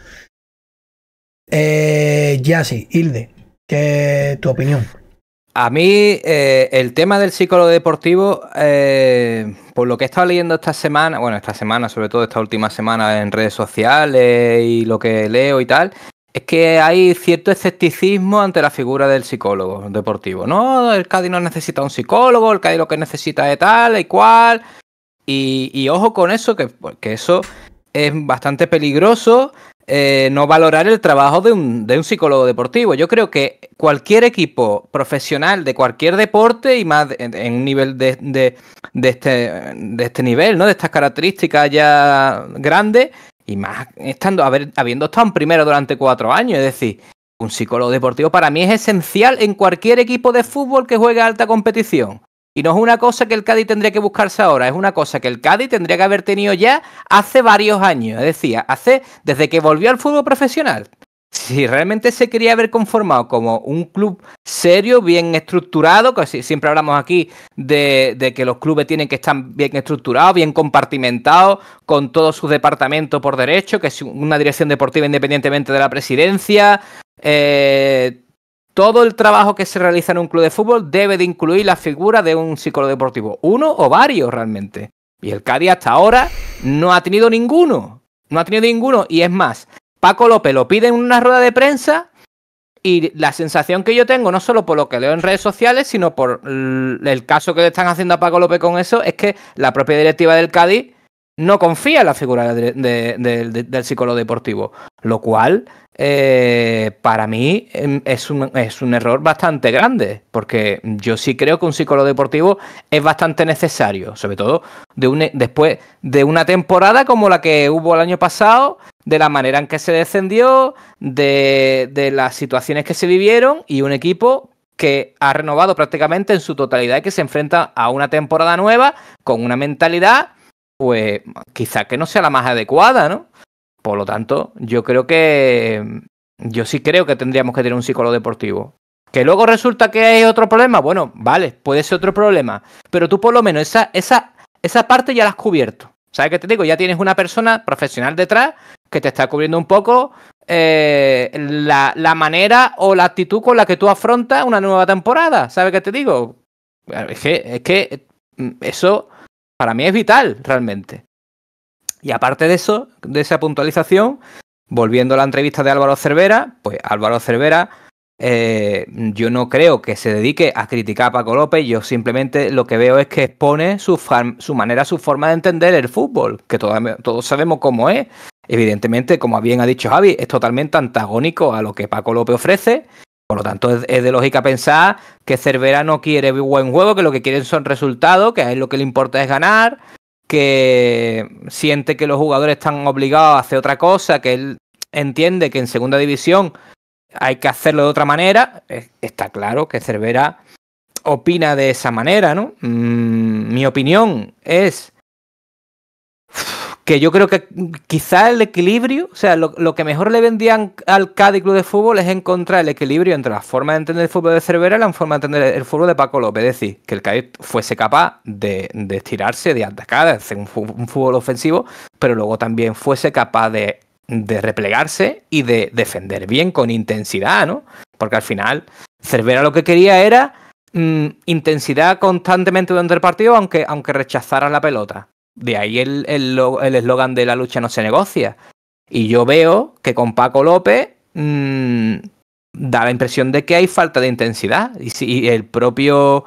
Eh, Yassi, Hilde, ¿qué tu opinión? A mí eh, el tema del psicólogo deportivo, eh, por lo que he estado leyendo esta semana, bueno, esta semana, sobre todo esta última semana en redes sociales y lo que leo y tal, es que hay cierto escepticismo ante la figura del psicólogo deportivo. No, el Cádiz no necesita un psicólogo, el Cádiz lo que necesita es tal y cual. Y, ojo con eso, que, pues, que eso es bastante peligroso eh, no valorar el trabajo de un, de un, psicólogo deportivo. Yo creo que cualquier equipo profesional de cualquier deporte y más en, un nivel de, de, este, de este nivel, ¿no? de estas características ya grandes, y más estando, habiendo estado en primero durante cuatro años, es decir, un psicólogo deportivo para mí es esencial en cualquier equipo de fútbol que juegue a alta competición. Y no es una cosa que el Cádiz tendría que buscarse ahora, es una cosa que el Cádiz tendría que haber tenido ya hace varios años, es decir, hace, desde que volvió al fútbol profesional. Si realmente se quería haber conformado como un club serio, bien estructurado, siempre hablamos aquí de, de que los clubes tienen que estar bien estructurados, bien compartimentados, con todos sus departamentos por derecho, que es una dirección deportiva independientemente de la presidencia, eh, todo el trabajo que se realiza en un club de fútbol debe de incluir la figura de un psicólogo deportivo, uno o varios realmente. Y el Cádiz hasta ahora no ha tenido ninguno, no ha tenido ninguno. Y es más, Paco López lo pide en una rueda de prensa y la sensación que yo tengo, no solo por lo que leo en redes sociales, sino por el caso que le están haciendo a Paco López con eso, es que la propia directiva del Cádiz no confía en la figura del psicólogo deportivo, lo cual eh, para mí em, es un, error bastante grande, porque yo sí creo que un psicólogo deportivo es bastante necesario, sobre todo después de una temporada como la que hubo el año pasado, de la manera en que se descendió, de las situaciones que se vivieron y un equipo que ha renovado prácticamente en su totalidad y que se enfrenta a una temporada nueva con una mentalidad pues quizás que no sea la más adecuada, ¿no? Por lo tanto, yo creo que yo sí creo que tendríamos que tener un psicólogo deportivo. Que luego resulta que hay otro problema, bueno, vale, puede ser otro problema, pero tú por lo menos esa, esa, esa parte ya la has cubierto. ¿Sabes qué te digo? Ya tienes una persona profesional detrás que te está cubriendo un poco eh, la, manera o la actitud con la que tú afrontas una nueva temporada. ¿Sabes qué te digo? Es que, es que mm, eso para mí es vital, realmente. Y aparte de eso, de esa puntualización, volviendo a la entrevista de Álvaro Cervera, pues Álvaro Cervera, eh, yo no creo que se dedique a criticar a Paco López, yo simplemente lo que veo es que expone su, su manera, su forma de entender el fútbol, que todos, todos sabemos cómo es. Evidentemente, como bien ha dicho Javi, es totalmente antagónico a lo que Paco López ofrece por lo tanto, es, de lógica pensar que Cervera no quiere buen juego, que lo que quieren son resultados, que a él lo que le importa es ganar, que siente que los jugadores están obligados a hacer otra cosa, que él entiende que en segunda división hay que hacerlo de otra manera. Está claro que Cervera opina de esa manera, ¿no? Mm, mi opinión es que yo creo que quizá el equilibrio, o sea, lo, que mejor le vendían al Cádiz Club de Fútbol es encontrar el equilibrio entre la forma de entender el fútbol de Cervera y la forma de entender el fútbol de Paco López. Es decir, que el Cádiz fuese capaz de, estirarse, de atacar, de hacer un, fútbol ofensivo, pero luego también fuese capaz de, replegarse y de defender bien con intensidad, ¿no? Porque al final, Cervera lo que quería era mm, intensidad constantemente durante el partido, aunque, aunque rechazara la pelota. De ahí el eslogan el, de la lucha no se negocia. Y yo veo que con Paco López mm, da la impresión de que hay falta de intensidad. Y, si, el propio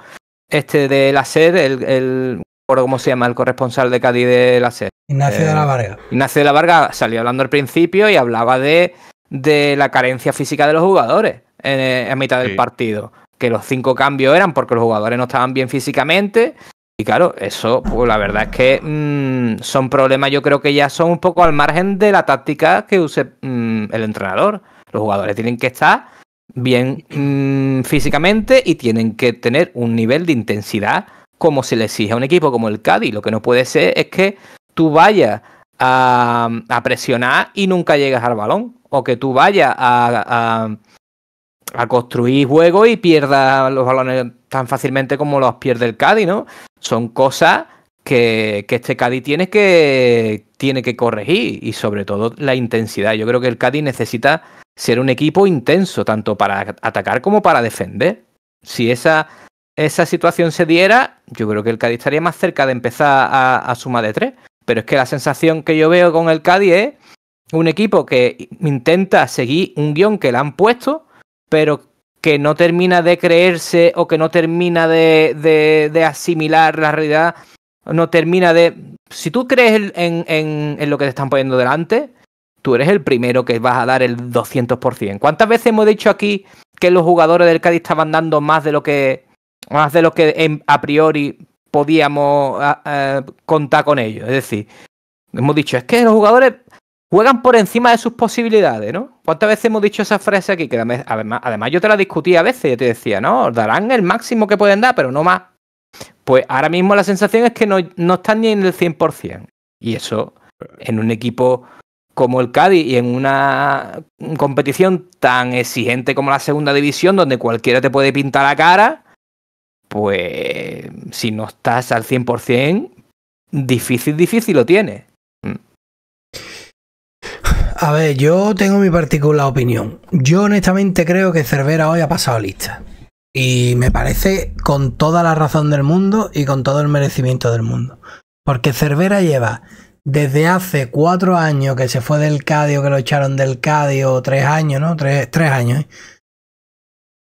este de la SER, el, el cómo se llama el corresponsal de Cádiz de la SER. Ignacio de la eh, Varga. Ignacio de la Varga salió hablando al principio y hablaba de, la carencia física de los jugadores en, eh, mitad del partido. Que los cinco cambios eran porque los jugadores no estaban bien físicamente y claro, eso, pues, la verdad es que mm, son problemas, yo creo que ya son un poco al margen de la táctica que use mm, el entrenador. Los jugadores tienen que estar bien mm, físicamente y tienen que tener un nivel de intensidad como se le exige a un equipo como el Cádiz. Lo que no puede ser es que tú vayas a, presionar y nunca llegas al balón. O que tú vayas a, construir juego y pierdas los balones tan fácilmente como los pierde el Cádiz, ¿no? son cosas que, este Cádiz tiene que, tiene que corregir y sobre todo la intensidad. Yo creo que el Cádiz necesita ser un equipo intenso, tanto para atacar como para defender. Si esa, esa situación se diera, yo creo que el Cádiz estaría más cerca de empezar a, a suma de tres. Pero es que la sensación que yo veo con el Cádiz es un equipo que intenta seguir un guión que le han puesto, pero que no termina de creerse o que no termina de, asimilar la realidad, no termina de... Si tú crees en, lo que te están poniendo delante, tú eres el primero que vas a dar el 200%. ¿Cuántas veces hemos dicho aquí que los jugadores del Cádiz estaban dando más de lo que, más de lo que a priori podíamos eh, contar con ellos? Es decir, hemos dicho, es que los jugadores juegan por encima de sus posibilidades, ¿no? ¿Cuántas veces hemos dicho esa frase aquí? Que además, además yo te la discutí a veces, yo te decía, no, darán el máximo que pueden dar, pero no más. Pues ahora mismo la sensación es que no, no están ni en el 100%. Y eso, en un equipo como el Cádiz y en una competición tan exigente como la segunda división, donde cualquiera te puede pintar la cara, pues si no estás al 100%, difícil, difícil lo tienes. A ver, yo tengo mi particular opinión. Yo honestamente creo que Cervera hoy ha pasado lista. Y me parece con toda la razón del mundo y con todo el merecimiento del mundo. Porque Cervera lleva desde hace cuatro años que se fue del Cadio, que lo echaron del Cadio, tres años, ¿no? Tres, años, ¿eh?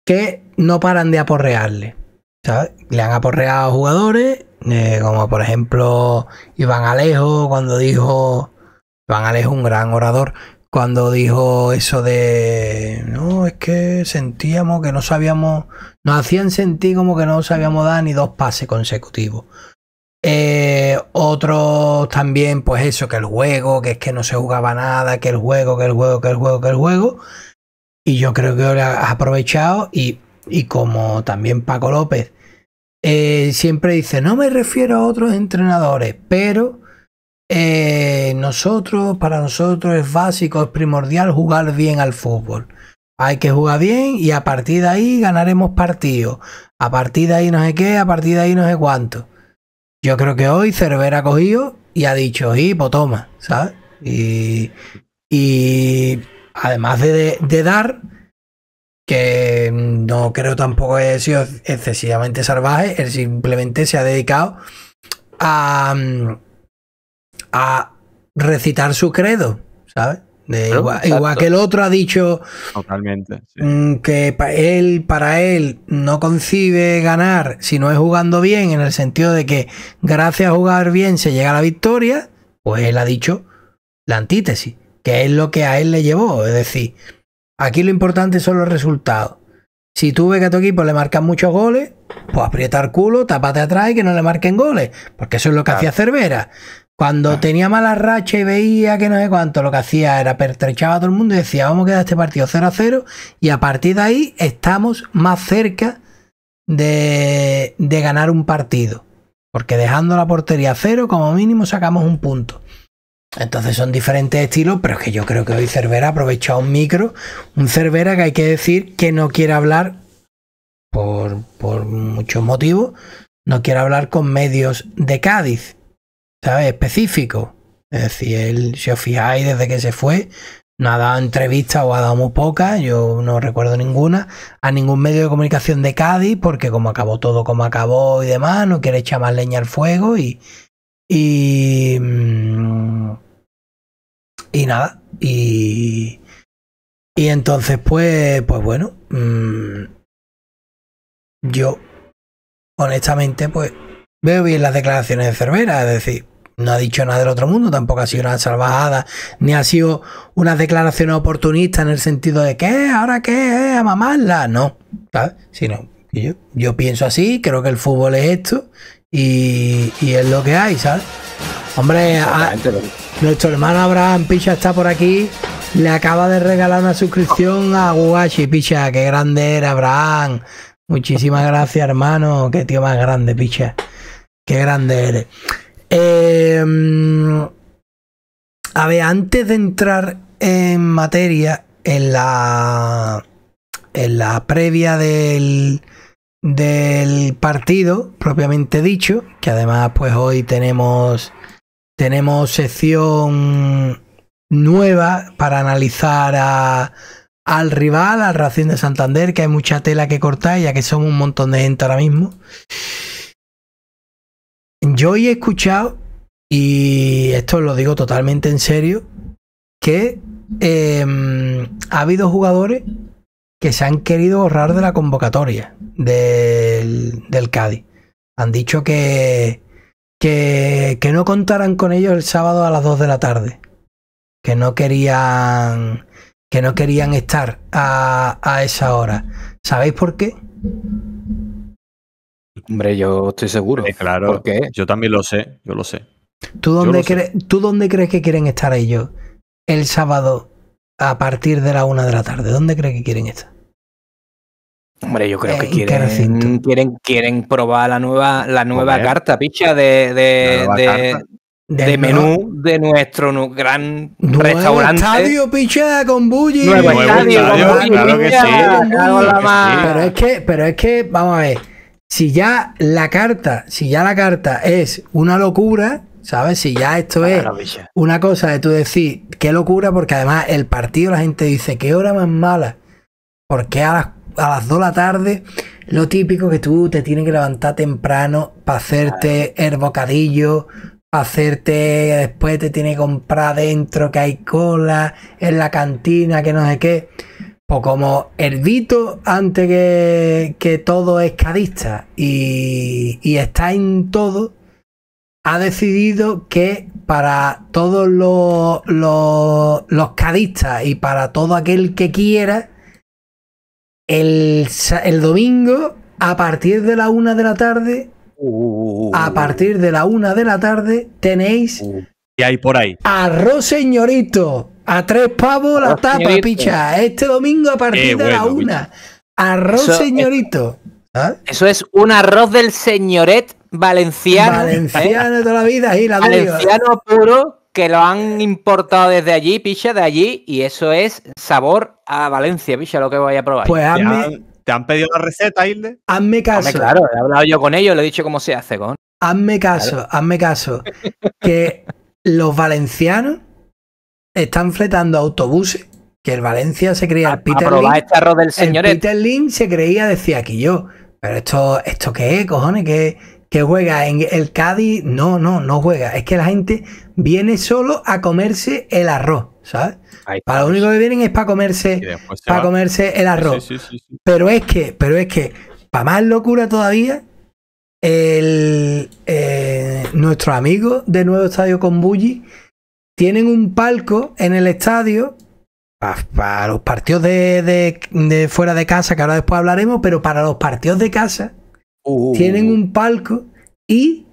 que no paran de aporrearle. ¿sabes? Le han aporreado jugadores, eh, como por ejemplo Iván Alejo, cuando dijo Van Ale es un gran orador. Cuando dijo eso de, no, es que sentíamos que no sabíamos, nos hacían sentir como que no sabíamos dar ni dos pases consecutivos. Eh, otros también, pues eso, que el juego, que es que no se jugaba nada, que el juego, que el juego, que el juego, que el juego. Y yo creo que lo ha aprovechado y, como también Paco López eh, siempre dice, no me refiero a otros entrenadores, pero eh, nosotros, para nosotros es básico, es primordial jugar bien al fútbol. Hay que jugar bien y a partir de ahí ganaremos partidos. A partir de ahí no sé qué, a partir de ahí no sé cuánto. Yo creo que hoy Cervera ha cogido y ha dicho, Hipotoma, pues toma, ¿sabes? Y, además de, dar, que no creo tampoco haya sido excesivamente salvaje, él simplemente se ha dedicado a a recitar su credo, ¿sabes? De igual, que el otro ha dicho Totalmente, mm, que él, para él no concibe ganar si no es jugando bien, en el sentido de que gracias a jugar bien se llega a la victoria, pues él ha dicho la antítesis, que es lo que a él le llevó. Es decir, aquí lo importante son los resultados. Si tú ves que a tu equipo le marcan muchos goles, pues aprieta el culo, tapate atrás y que no le marquen goles, porque eso es lo que hacía Cervera. Cuando tenía mala racha y veía que no sé cuánto, lo que hacía era pertrechaba a todo el mundo y decía, vamos a quedar este partido 0 a 0 y a partir de ahí estamos más cerca de, ganar un partido. Porque dejando la portería a cero, como mínimo sacamos un punto. Entonces son diferentes estilos, pero es que yo creo que hoy Cervera ha aprovechado un micro, un Cervera que hay que decir que no quiere hablar por, por muchos motivos, no quiere hablar con medios de Cádiz. ¿sabes? Específico. Es decir, él, si os fijáis, desde que se fue, no ha dado entrevistas o ha dado muy pocas, yo no recuerdo ninguna, a ningún medio de comunicación de Cádiz, porque como acabó todo como acabó y demás, no quiere echar más leña al fuego y. Y. Mm, y nada. Y. Y entonces, pues, pues bueno. Mm, yo, honestamente, pues veo bien las declaraciones de Cervera, es decir, no ha dicho nada del otro mundo, tampoco ha sido una salvajada, ni ha sido una declaración oportunista en el sentido de que eh, ahora qué, eh, a mamarla, no, ¿sabes? Sino que yo, pienso así, creo que el fútbol es esto y, es lo que hay, ¿sabes? Hombre, nuestro hermano Abraham Picha está por aquí, le acaba de regalar una suscripción a Guachi Picha, qué grande era Abraham. Muchísimas gracias, hermano. Qué tío más grande, picha. Qué grande eres. Em, a ver, antes de entrar en materia, en la, en la previa del, del partido, propiamente dicho, que además pues hoy tenemos, tenemos sección nueva para analizar al rival, al Racing de Santander, que hay mucha tela que cortar, ya que son un montón de gente ahora mismo. Yo he escuchado y esto lo digo totalmente en serio, que em, ha habido jugadores que se han querido ahorrar de la convocatoria del, del Cádiz. Han dicho que, que, no contaran con ellos el sábado a las 2 de la tarde. Que no querían, que no querían estar a, esa hora. ¿Sabéis por qué? Hombre, yo estoy seguro. claro. ¿Por Yo también lo sé, yo lo sé. ¿Tú dónde, ¿Tú dónde crees que quieren estar ellos el sábado a partir de la una de la tarde? ¿Dónde crees que quieren estar? Hombre, yo creo que eh, quieren, quieren, quieren probar la nueva, la nueva carta, picha, de, de, de, menú de nuestro gran restaurante. Estadio, picha, con bulli. Nuevo, estadio, con Pero es que, pero es que, vamos a ver, si ya la carta, si ya la carta es una locura, ¿Sabes? Si ya esto es una cosa de tú decir, qué locura, porque además el partido la gente dice, qué hora más mala. Porque a las, a 2 de la tarde, lo típico que tú te tienes que levantar temprano para hacerte el bocadillo, para hacerte, después te tienes que comprar dentro que hay cola, en la cantina, que no sé qué. O pues como Vito, antes que, todo es cadista y, y está en todo, ha decidido que para todos los, los, cadistas y para todo aquel que quiera, el, el domingo, a partir de la una de la tarde, uh. a partir de la una de la tarde, tenéis... y uh. hay por ahí. Arroz señorito, a tres pavos la tapa, picha. Este domingo a partir de la una. Arroz señorito. ¿Ah? Eso es un arroz del señoret Valenciano. ¿eh? Valenciano de toda la vida, ahí la Valenciano puro que lo han importado desde allí, picha, de allí, y eso es sabor a Valencia, picha, lo que voy a probar. Pues hazme, ¿Te han pedido la receta, Hilde? Hazme caso. claro, he hablado yo con ellos, le he dicho cómo se hace con. Hazme caso, hazme caso. Que los valencianos están fletando autobuses. Que el Valencia se creía el Peter este del señor el Peter Lin se creía, decía aquí yo. Pero esto, ¿esto qué es, cojones? ¿Qué, que juega en el Cádiz, no, no, no juega. Es que la gente viene solo a comerse el arroz, ¿sabes? Para lo único que vienen es para comerse, para comerse el arroz. pero es que, pero es que, para más locura todavía, el, eh, nuestro amigo de Nuevo Estadio con Bulli tienen un palco en el estadio para, los partidos de fuera de casa, que ahora después hablaremos, pero para los partidos de casa Uh. Tienen un palco y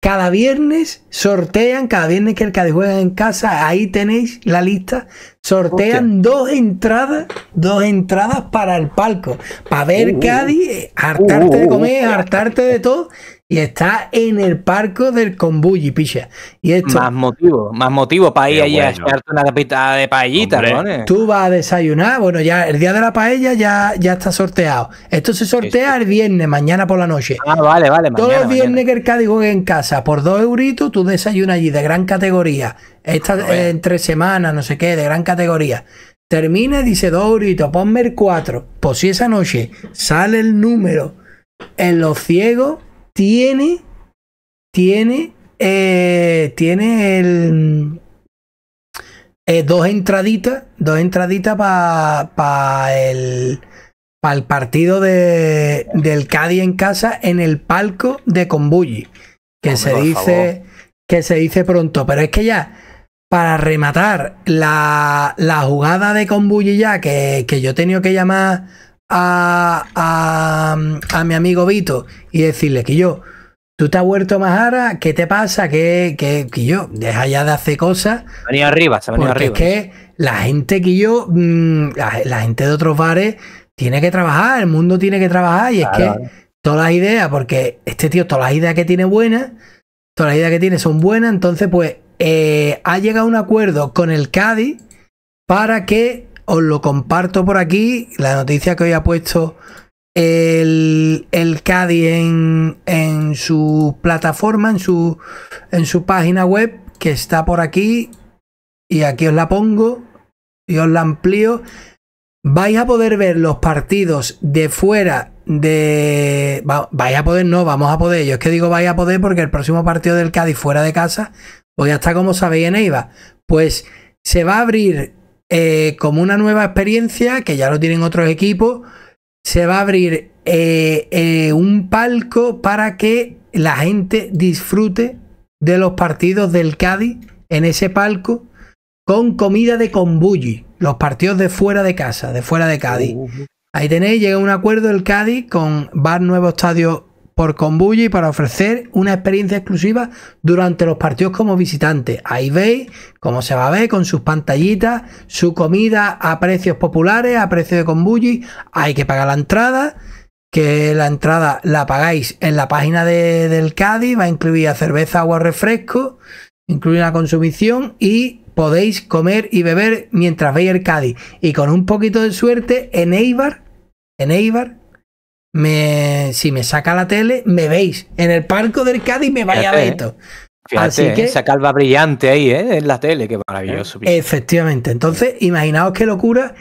cada viernes sortean, cada viernes que el Cádiz juega en casa, ahí tenéis la lista, sortean dos entradas, dos entradas para el palco, para ver uh, eh, hartarte de uh. comer, hartarte de todo y está en el parco del Kombuji, picha. Y esto, más motivo, más motivo para ir allí a echarte una tapita de paellita, ¿no? Tú vas a desayunar, bueno, ya el día de la paella ya, ya está sorteado. Esto se sortea el viernes, mañana por la noche. Ah, vale, vale. Mañana, los viernes que el Cádiz es en casa, por dos euritos, tú desayunas allí de gran categoría. Esta entre semanas, no sé qué, de gran categoría. Termina y dice dos euritos, ponme el cuatro. Pues si esa noche sale el número en los ciegos tiene, tiene, eh, tiene el, eh, dos entraditas, dos entraditas para el, para el partido de, del Cádiz en casa en el palco de Combulli, que se dice que se dice pronto, pero es que ya para rematar la, la jugada de Kombuji, ya que, que yo he tenido que llamar a, mi amigo Vito y decirle que yo, tú te has vuelto más Majara, ¿qué te pasa? Que, que, que yo, deja ya de hacer cosas. Venía arriba, se ha venido arriba. Es que la gente que yo, mm, la, gente de otros bares, tiene que trabajar, el mundo tiene que trabajar y es que todas las ideas, porque este tío, todas las ideas que tiene buenas, todas las ideas que tiene son buenas, entonces pues eh, ha llegado a un acuerdo con el Cádiz para que os lo comparto por aquí. La noticia que hoy ha puesto el, el Cádiz en, en, su plataforma, en su, en su página web, que está por aquí. Y aquí os la pongo y os la amplío. Vais a poder ver los partidos de fuera de. vais a poder, no, vamos a poder. Yo es que digo vais a poder porque el próximo partido del Cádiz fuera de casa, pues ya está como sabéis en EIVA. Pues se va a abrir eh, como una nueva experiencia, que ya lo tienen otros equipos, se va a abrir eh, eh, un palco para que la gente disfrute de los partidos del Cádiz en ese palco con comida de kombuji los partidos de fuera de casa, de fuera de Cádiz. Ahí tenéis, llega un acuerdo el Cádiz con Bar Nuevo Estadio por Combulle para ofrecer una experiencia exclusiva durante los partidos como visitante. Ahí veis cómo se va a ver con sus pantallitas, su comida a precios populares, a precio de Combulle. Hay que pagar la entrada, que la entrada la pagáis en la página del Cádiz, va a incluir cerveza, agua, refresco, incluye una consumición y podéis comer y beber mientras veis el Cádiz. Y con un poquito de suerte en Eibar, en Eibar si me saca la tele, me veis en el parco del Cádiz me vaya a ver ¿eh? Así ¿eh? que, esa calva brillante ahí, ¿eh? en la tele, qué maravilloso. Efectivamente, entonces imaginaos qué locura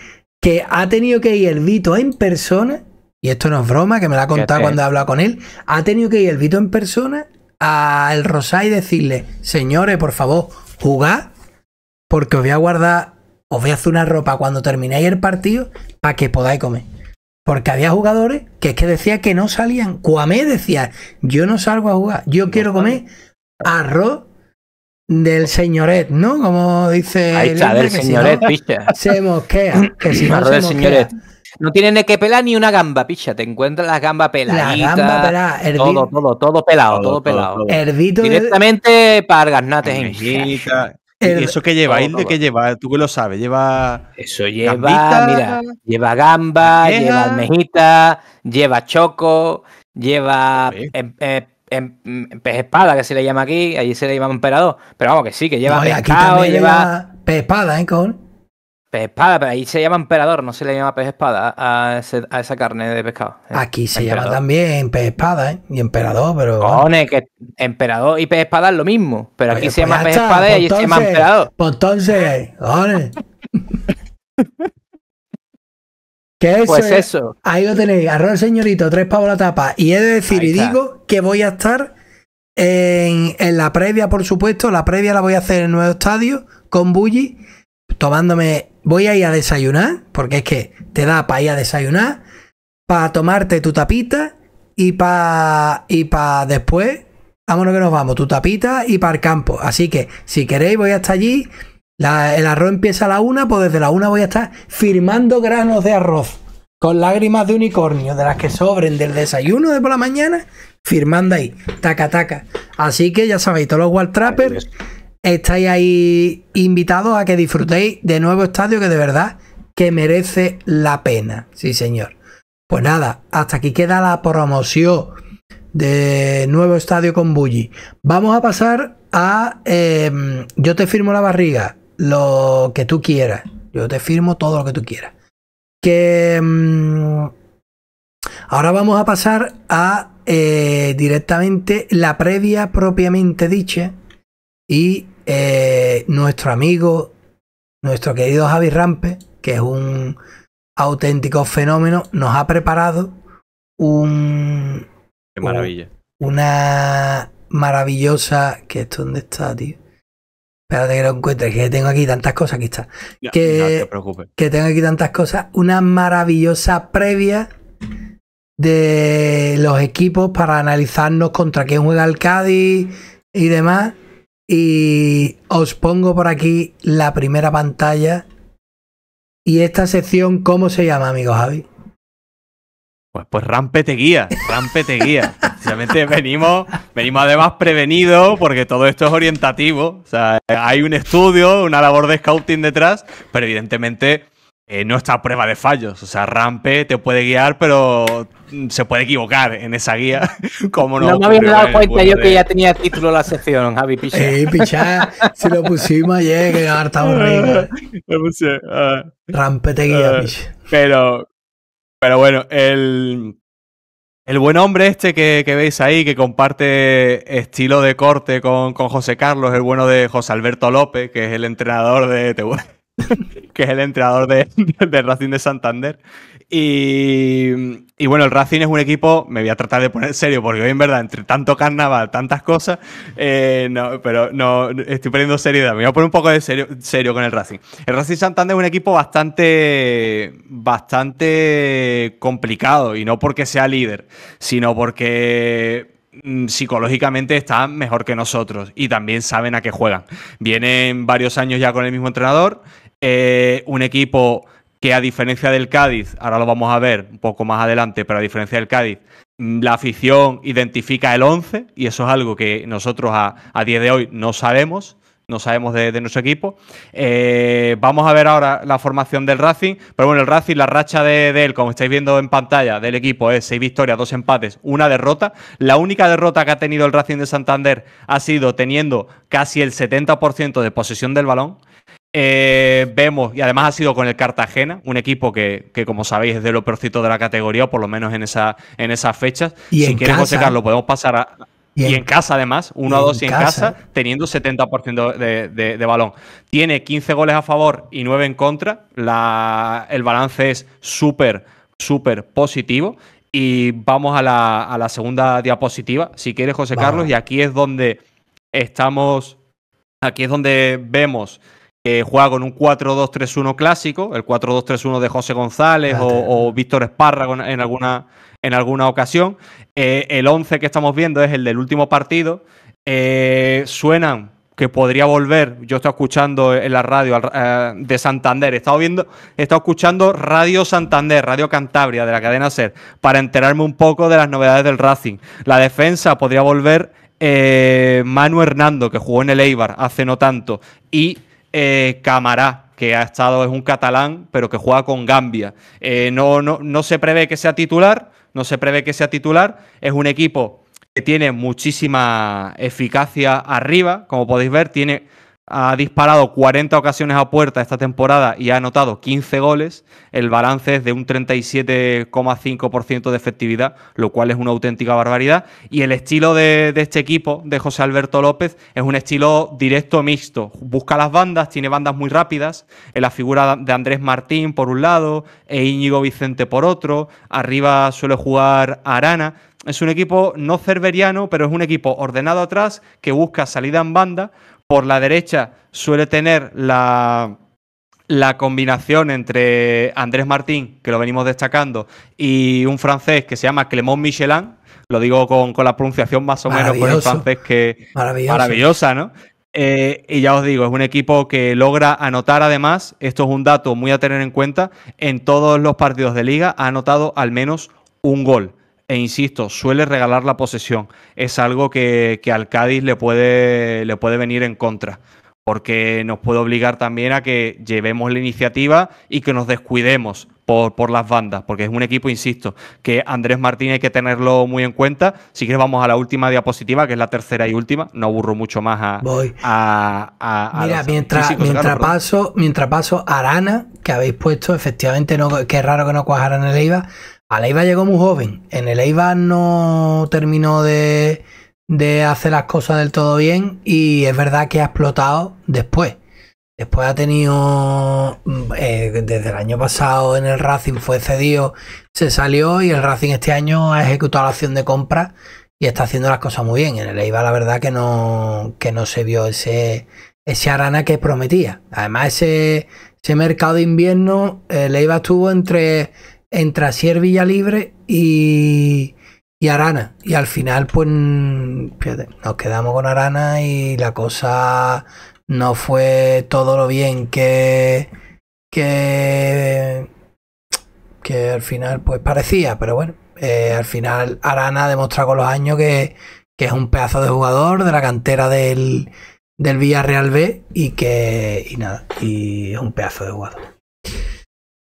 que ha tenido que ir el Vito en persona, y esto no es broma, que me la ha contado cuando he hablado con él, ha tenido que ir el Vito en persona al Rosay y decirle, señores, por favor, jugad, porque os voy a guardar, os voy a hacer una ropa cuando terminéis el partido para que podáis comer. Porque había jugadores que es que decía que no salían. Cuamé decía, yo no salgo a jugar, yo quiero comer arroz del señoret, ¿no? Como dice... Ahí está, del señoret, *laughs* picha. Se mosquea, que si *laughs* no arroz del señoret. No tienen ni que pelar ni una gamba, picha. Te encuentras las gambas peladitas. La gamba pelada. todo, todo, todo pelado, todo, pelado. Erdito Directamente para el en eso que lleva? No, qué lleva? Tú que lo sabes. Lleva. Eso lleva. mira, lleva gamba, lleva, almejita, lleva choco, lleva. Em, em, em, pez espada, que se le llama aquí, allí se le llama emperador. Pero vamos, que sí, que lleva lleva... pez espada, ¿eh, con Pez espada, pero ahí se llama emperador, no se le llama pez espada a, esa carne de pescado. Aquí se llama también pez espada, ¿eh? Y emperador, pero. Cojones, que emperador y pez espada es lo mismo. Pero aquí pues pues se llama pez espada y se llama emperador. Pues entonces, cojones. *laughs* ¿Qué pues es? eso. Ahí lo tenéis, arroz señorito, tres pavos la tapa. Y he de decir y digo que voy a estar en, en, la previa, por supuesto. La previa la voy a hacer en el nuevo estadio con Bully, tomándome voy a ir a desayunar, porque es que te da para ir a desayunar, para tomarte tu tapita y para y pa después, vámonos que nos vamos, tu tapita y para el campo. Así que si queréis voy hasta allí, el arroz empieza a la una, pues desde la una voy a estar firmando granos de arroz. Con lágrimas de unicornio, de las que sobren del desayuno de por la mañana, firmando ahí, taca, taca. Así que ya sabéis, todos los wall trappers estáis ahí invitados a que disfrutéis de nuevo estadio que de verdad que merece la pena. Sí, señor. Pues nada, hasta aquí queda la promoción de nuevo estadio con Bully. Vamos a pasar a em, yo te firmo la barriga, lo que tú quieras. Yo te firmo todo lo que tú quieras. Que em, ahora vamos a pasar a eh, directamente la previa propiamente dicha y eh, nuestro amigo, nuestro querido Javi Rampe, que es un auténtico fenómeno, nos ha preparado un... Qué maravilla. una maravillosa... que esto dónde está, tío? Espérate que lo encuentre, que tengo aquí tantas cosas, aquí está. que, que tengo aquí tantas cosas. Una maravillosa previa de los equipos para analizarnos contra quién juega el Cádiz y demás. Y os pongo por aquí la primera pantalla. Y esta sección, ¿cómo se llama, amigo Javi? Pues, pues Rampe te guía, Rampe te guía. *laughs* venimos, venimos además prevenidos porque todo esto es orientativo. O sea, hay un estudio, una labor de scouting detrás, pero evidentemente eh, no está a prueba de fallos. O sea, Rampe te puede guiar, pero se puede equivocar en esa guía. *laughs* Como no, me había dado cuenta yo que ya tenía título la sección, Javi Pichá. Sí, eh, Pichá, si lo pusimos ayer, que harta horrible. *laughs* Ah. Rampete guía, ah, Pero, pero bueno, el, el buen hombre este que, veis ahí, que comparte estilo de corte con, José Carlos, el bueno de José Alberto López, que es el entrenador de... *laughs* que es el entrenador de, de Racing de Santander. Y, bueno, el Racing es un equipo, me voy a tratar de poner serio, porque hoy en verdad, entre tanto carnaval, tantas cosas, eh, pero no, estoy poniendo seriedad. Me voy a poner un poco de serio, con el Racing. El Racing Santander es un equipo bastante, bastante complicado, y no porque sea líder, sino porque mm, psicológicamente están mejor que nosotros y también saben a qué juegan. Vienen varios años ya con el mismo entrenador, eh, un equipo que a diferencia del Cádiz, ahora lo vamos a ver un poco más adelante, pero a diferencia del Cádiz, mm, la afición identifica el 11 y eso es algo que nosotros a, día de hoy no sabemos no sabemos de, nuestro equipo. Eh, vamos a ver ahora la formación del Racing, pero bueno, el Racing, la racha de, de, él, como estáis viendo en pantalla, del equipo es seis victorias, dos empates, una derrota. La única derrota que ha tenido el Racing de Santander ha sido teniendo casi el 70% de posesión del balón. Eh, vemos, y además ha sido con el Cartagena, un equipo que, como sabéis es de lo peorcito de la categoría, o por lo menos en, esa, en esas fechas. Y si quieres, José Carlos, podemos pasar a... Y, en, casa, además, 1 a 2 y en casa, teniendo 70% de, balón. Tiene 15 goles a favor y 9 en contra. La, el balance es súper, súper positivo. Y vamos a la, segunda diapositiva, si quieres, José Carlos. Y aquí es donde estamos. Aquí es donde vemos juega con un 4-2-3-1 clásico, el 4-2-3-1 de José González o, Víctor Esparra en alguna, en alguna ocasión. Eh, el 11 que estamos viendo es el del último partido. Eh, suenan que podría volver, yo estoy escuchando en la radio eh, de Santander, he estado, viendo, escuchando Radio Santander, Radio Cantabria de la cadena SER, para enterarme un poco de las novedades del Racing. La defensa podría volver Manu Hernando, que jugó en el Eibar hace no tanto, y eh, Camará, que ha estado, es un catalán, pero que juega con Gambia. Eh, no, no, no se prevé que sea titular, no se prevé que sea titular. Es un equipo que tiene muchísima eficacia arriba, como podéis ver, tiene ha disparado 40 ocasiones a puerta esta temporada y ha anotado 15 goles. El balance es de un 37,5% de efectividad, lo cual es una auténtica barbaridad. Y el estilo de, este equipo, de José Alberto López, es un estilo directo mixto. Busca las bandas, tiene bandas muy rápidas. En la figura de Andrés Martín por un lado e Íñigo Vicente por otro. Arriba suele jugar Arana. Es un equipo no cerveriano, pero es un equipo ordenado atrás que busca salida en banda, por la derecha suele tener la, combinación entre Andrés Martín, que lo venimos destacando, y un francés que se llama Clément Michelin. Lo digo con, la pronunciación más o menos con el francés que maravillosa, ¿no? Eh, y ya os digo, es un equipo que logra anotar además, esto es un dato muy a tener en cuenta, en todos los partidos de liga ha anotado al menos un gol e insisto, suele regalar la posesión. Es algo que, al Cádiz le puede, le puede venir en contra, porque nos puede obligar también a que llevemos la iniciativa y que nos descuidemos. Por, por, las bandas, porque es un equipo, insisto, que Andrés Martín hay que tenerlo muy en cuenta. Si quieres, vamos a la última diapositiva, que es la tercera y última. No aburro mucho más a. Voy. Mira, mientras, mientras, paso, mientras paso Arana, que habéis puesto, efectivamente, no, qué raro que no en Arana IVA. A Leiva llegó muy joven. En el Leiva no terminó de, hacer las cosas del todo bien y es verdad que ha explotado después. Después ha tenido, mm, eh, desde el año pasado en el Racing fue cedido, se salió y el Racing este año ha ejecutado la acción de compra y está haciendo las cosas muy bien. En el Leiva la verdad que no, que no se vio ese, ese arana que prometía. Además ese, ese mercado de invierno, el eh, Leiva estuvo entre entre Asier Villalibre y, y Arana. Y al final, pues, nos quedamos con Arana y la cosa no fue todo lo bien que, que, que al final, pues, parecía. Pero bueno, eh, al final Arana ha con los años que, es un pedazo de jugador de la cantera del, Villarreal B y que, y nada, y es un pedazo de jugador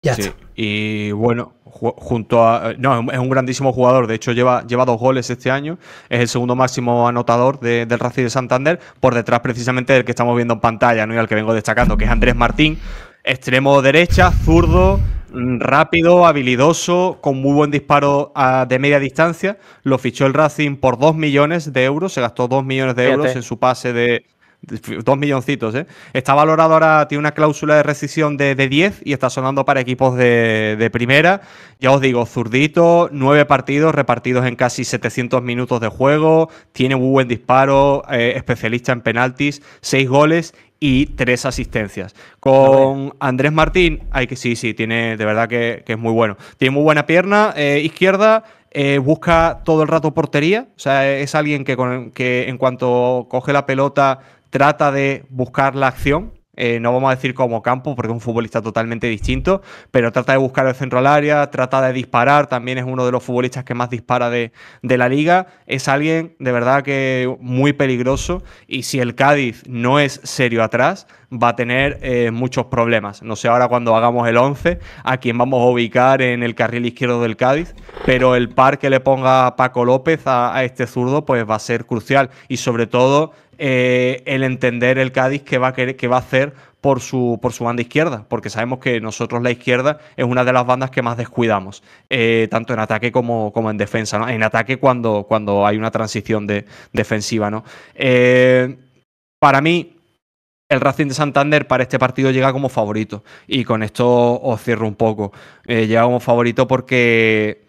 sí. Y bueno, junto a. No, es un grandísimo jugador. De hecho, lleva, lleva dos goles este año. Es el segundo máximo anotador del Racing de Santander. Por detrás, precisamente, del que estamos viendo en pantalla, ¿no? Y al que vengo destacando, que es Andrés Martín. Extremo derecha, zurdo, mm, rápido, habilidoso, con muy buen disparo de media distancia. Lo fichó el Racing por 2 millones de euros. Se gastó dos millones de euros en su pase de, dos milloncitos, ¿eh? Está valorado ahora, tiene una cláusula de rescisión de, 10 y está sonando para equipos de, primera. Ya os digo, zurdito, nueve partidos repartidos en casi 700 minutos de juego, tiene un buen disparo, eh, especialista en penaltis, seis goles y tres asistencias. Con Andrés Martín, hay que sí, sí, tiene de verdad que, es muy bueno. Tiene muy buena pierna eh, izquierda, busca todo el rato portería, o sea, es alguien que, que en cuanto coge la pelota trata de buscar la acción. Eh, no vamos a decir como campo, porque es un futbolista totalmente distinto, pero trata de buscar el centro al área, trata de disparar, también es uno de los futbolistas que más dispara de, la liga. Es alguien de verdad que muy peligroso y si el Cádiz no es serio atrás, va a tener eh, muchos problemas. No sé ahora cuando hagamos el 11 a quién vamos a ubicar en el carril izquierdo del Cádiz, pero el par que le ponga Paco López a, a este zurdo pues va a ser crucial y sobre todo eh, el entender el Cádiz que va a, va a hacer por su, por su banda izquierda, porque sabemos que nosotros la izquierda es una de las bandas que más descuidamos, eh, tanto en ataque como, como en defensa, en ataque cuando, cuando hay una transición de, defensiva. ¿no? Eh, para mí, el Racing de Santander para este partido llega como favorito, y con esto os cierro un poco, llega como favorito porque,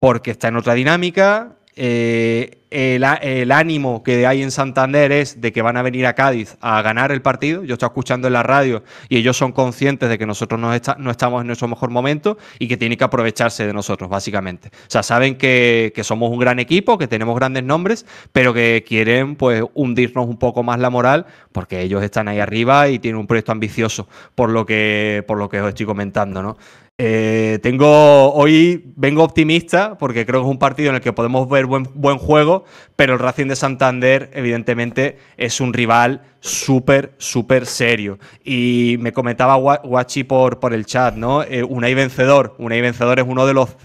porque está en otra dinámica, eh, el, ánimo que hay en Santander es de que van a venir a Cádiz a ganar el partido. Yo estoy escuchando en la radio y ellos son conscientes de que nosotros no, estamos en nuestro mejor momento y que tienen que aprovecharse de nosotros, básicamente. O sea, saben que, somos un gran equipo, que tenemos grandes nombres, pero que quieren pues hundirnos un poco más la moral porque ellos están ahí arriba y tienen un proyecto ambicioso, por lo que, por lo que os estoy comentando. ¿no? Eh, tengo hoy vengo optimista porque creo que es un partido en el que podemos ver buen, juego, pero el Racing de Santander evidentemente es un rival súper, súper serio. Y me comentaba Guachi por, por el chat, ¿no? Eh, y Vencedor. y Vencedor es uno de los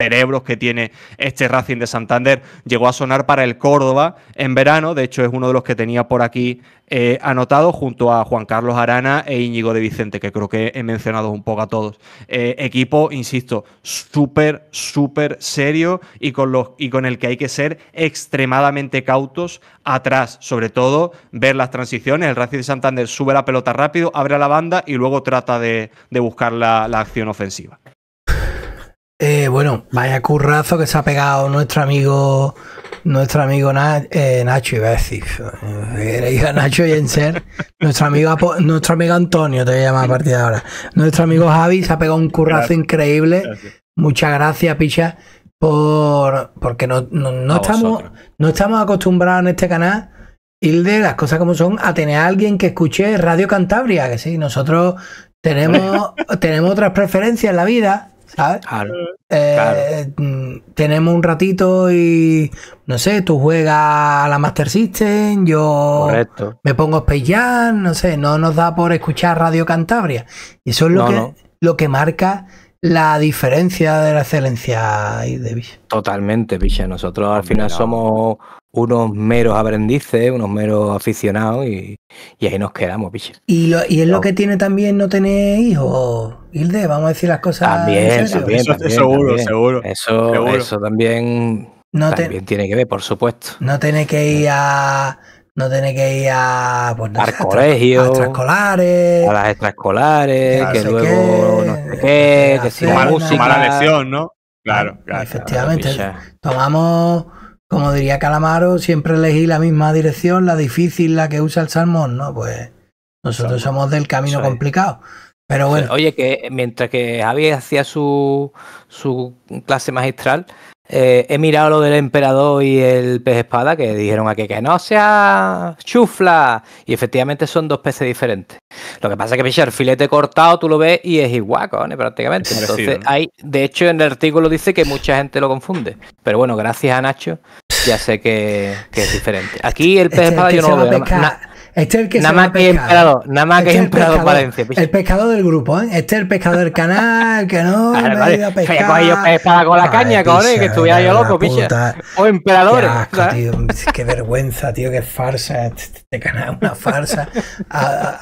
cerebros que tiene este Racing de Santander. Llegó a sonar para el Córdoba en verano, de hecho es uno de los que tenía por aquí eh, anotado junto a Juan Carlos Arana e Íñigo de Vicente, que creo que he mencionado un poco a todos. Eh, equipo, insisto, súper, súper serio y con, el que hay que ser extremadamente cautos atrás, sobre todo ver las transiciones. El Racing de Santander sube la pelota rápido, abre la banda y luego trata de, buscar la acción ofensiva. Eh, bueno, vaya currazo que se ha pegado nuestro amigo nuestro amigo Nacho eh, Nacho, iba a decir. Eh, Nacho nuestro, amigo, nuestro amigo Antonio, te voy a llamar a partir de ahora. Nuestro amigo Javi se ha pegado un currazo increíble. Muchas gracias, Picha, por porque no, estamos, no estamos acostumbrados en este canal. de las cosas como son, a tener a alguien que escuche Radio Cantabria, que sí, nosotros tenemos, *laughs* tenemos otras preferencias en la vida, ¿sabes? Eh, mm, tenemos un ratito y, no sé, tú juegas a la Master System, yo me pongo Space Jam, no sé, no nos da por escuchar Radio Cantabria. Y eso es lo, que, marca la diferencia de la excelencia de Villa. Totalmente, Villa. Nosotros al final somos unos meros aprendices, unos meros aficionados y, ahí nos quedamos, piche. ¿Y, es lo que tiene también no tener hijos, Hilde, vamos a decir las cosas. También, también, eso, seguro, seguro. Eso, también, tiene que ver, por supuesto. No tiene que ir a. No tiene que ir a. Pues, no Al colegio. A extraescolares. A las extraescolares, que luego no sé qué, que si la Mala lección, ¿no? Claro, ah, claro. Efectivamente, tomamos como diría Calamaro, siempre elegí la misma dirección, la difícil, la que usa el salmón, ¿no? Pues nosotros somos del camino complicado. Pero bueno. Oye, que mientras que Javier hacía su, su clase magistral, eh, he mirado lo del emperador y el pez espada que dijeron aquí que no sea chufla. Y efectivamente son dos peces diferentes. Lo que pasa es que el filete cortado tú lo ves y es igual, prácticamente. Entonces hay, de hecho, en el artículo dice que mucha gente lo confunde. Pero bueno, gracias a Nacho, ya sé que, es diferente. Aquí el pez espada yo no lo veo. Este es el que nada más que emperador, nada más que este emperador Valencia. El pescador del grupo, ¿eh? Este es el pescador del canal, que no, me *laughs* pescador. vale. ido a pescar. yo espada con la caña, cojones, que estuviera yo loco, picha. O emperador. ¿eh? Qué, vergüenza, tío, qué farsa. Este canal una farsa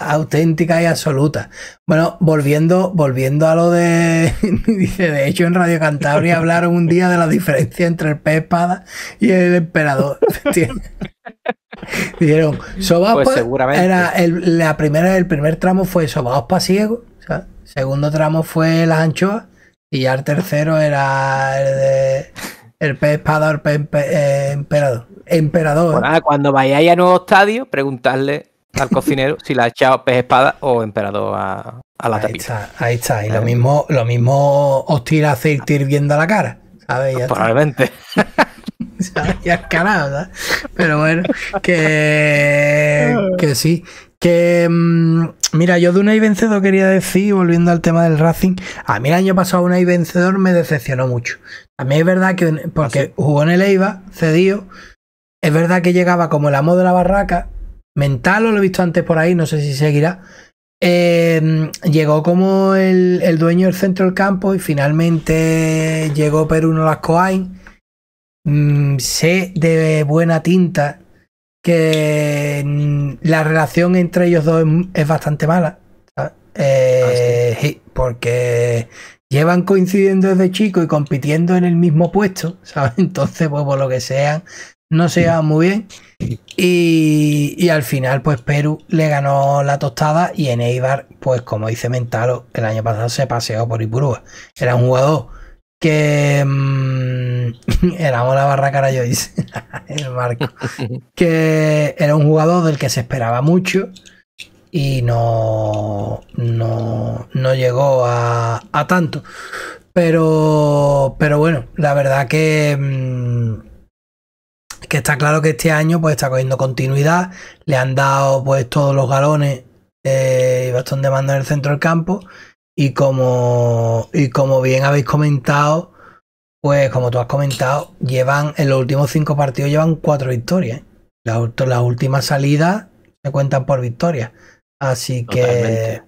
auténtica y absoluta. Bueno, volviendo, volviendo a lo de. *laughs* Dice, de hecho, en Radio Cantabria hablaron un día de la diferencia entre el pez y el emperador. *laughs* Dijeron, pues seguramente. Era el, la primera, el primer tramo fue sobaos pasiego. segundo tramo fue las anchoas y ya el tercero era el pez espada el pez eh, emperador. emperador. Pues ¿eh? cuando vayáis a nuevo estadio, preguntarle al cocinero si le ha echado pez espada o emperador a, la la ahí Está, ahí está, y lo eh. mismo, lo mismo os tira aceite hirviendo a la cara. Probablemente. *laughs* ya *laughs* Pero bueno, que, que sí. Que mm, mira, yo de y Vencedor quería decir, volviendo al tema del Racing, a mí el año pasado y Vencedor me decepcionó mucho. A mí es verdad que, porque ¿Ah, jugó en el EIVA, Cedió, es verdad que llegaba como el amo de la barraca, mental, o lo he visto antes por ahí, no sé si seguirá. Eh, llegó como el, dueño del centro del campo y finalmente llegó las coain Mm, sé de buena tinta que mm, la relación entre ellos dos es, bastante mala. Eh, ah, porque llevan coincidiendo desde chico y compitiendo en el mismo puesto, *laughs* Entonces, pues por lo que sean, no se llevan muy bien. Y, al final, pues Perú le ganó la tostada y en Eibar, pues como dice Mentalo, el año pasado se paseó por Ipurúa. Era un jugador que mm, *laughs* era la barra cara *laughs* el marco, *laughs* que era un jugador del que se esperaba mucho y no, no, no llegó a, tanto. Pero, pero bueno, la verdad que, mm, que está claro que este año pues está cogiendo continuidad, le han dado pues todos los galones eh, y bastón de mando en el centro del campo y como, y como bien habéis comentado, pues como tú has comentado, llevan en los últimos cinco partidos llevan cuatro victorias. Las, últimas salidas se cuentan por victorias. Así que.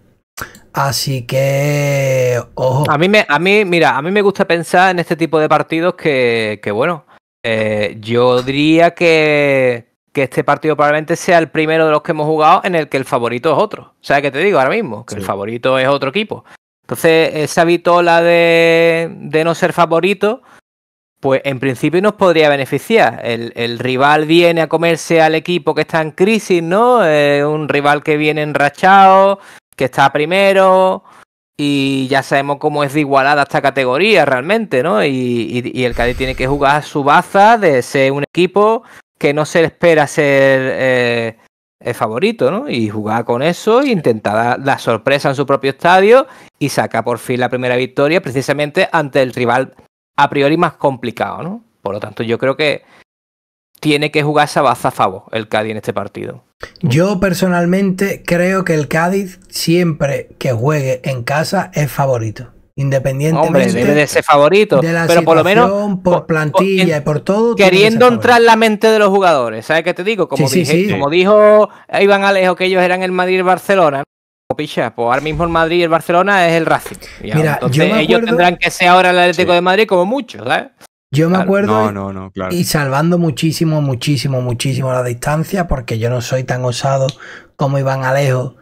Así que. Ojo. A mí, me, a mí, mira, a mí me gusta pensar en este tipo de partidos que, bueno. Eh, yo diría que, este partido probablemente sea el primero de los que hemos jugado en el que el favorito es otro. O sea, que te digo ahora mismo, que el favorito es otro equipo. Entonces, esa vitola de, no ser favorito, pues en principio nos podría beneficiar. El, rival viene a comerse al equipo que está en crisis, ¿no? un rival que viene enrachado, que está primero, y ya sabemos cómo es de igualada esta categoría realmente, ¿no? Y, el Cádiz tiene que jugar a su baza de ser un equipo que no se le espera ser eh, es favorito, ¿no? Y jugaba con eso, intentaba la sorpresa en su propio estadio y saca por fin la primera victoria precisamente ante el rival a priori más complicado, ¿no? Por lo tanto, yo creo que tiene que jugar esa a favor el Cádiz en este partido. Yo personalmente creo que el Cádiz siempre que juegue en casa es favorito. Independientemente. de ese favorito. pero por lo menos. Por plantilla y por todo. Queriendo entrar en la mente de los jugadores. ¿Sabes qué te digo? Como, dijo Iván Alejo que ellos eran el Madrid y Barcelona. Pues picha, pues ahora mismo el Madrid y el Barcelona es el Racing. Mira, entonces ellos tendrán que ser ahora el Atlético de Madrid como muchos, ¿sabes? Yo me acuerdo y salvando muchísimo, muchísimo, muchísimo la distancia, porque yo no soy tan osado como Iván Alejo,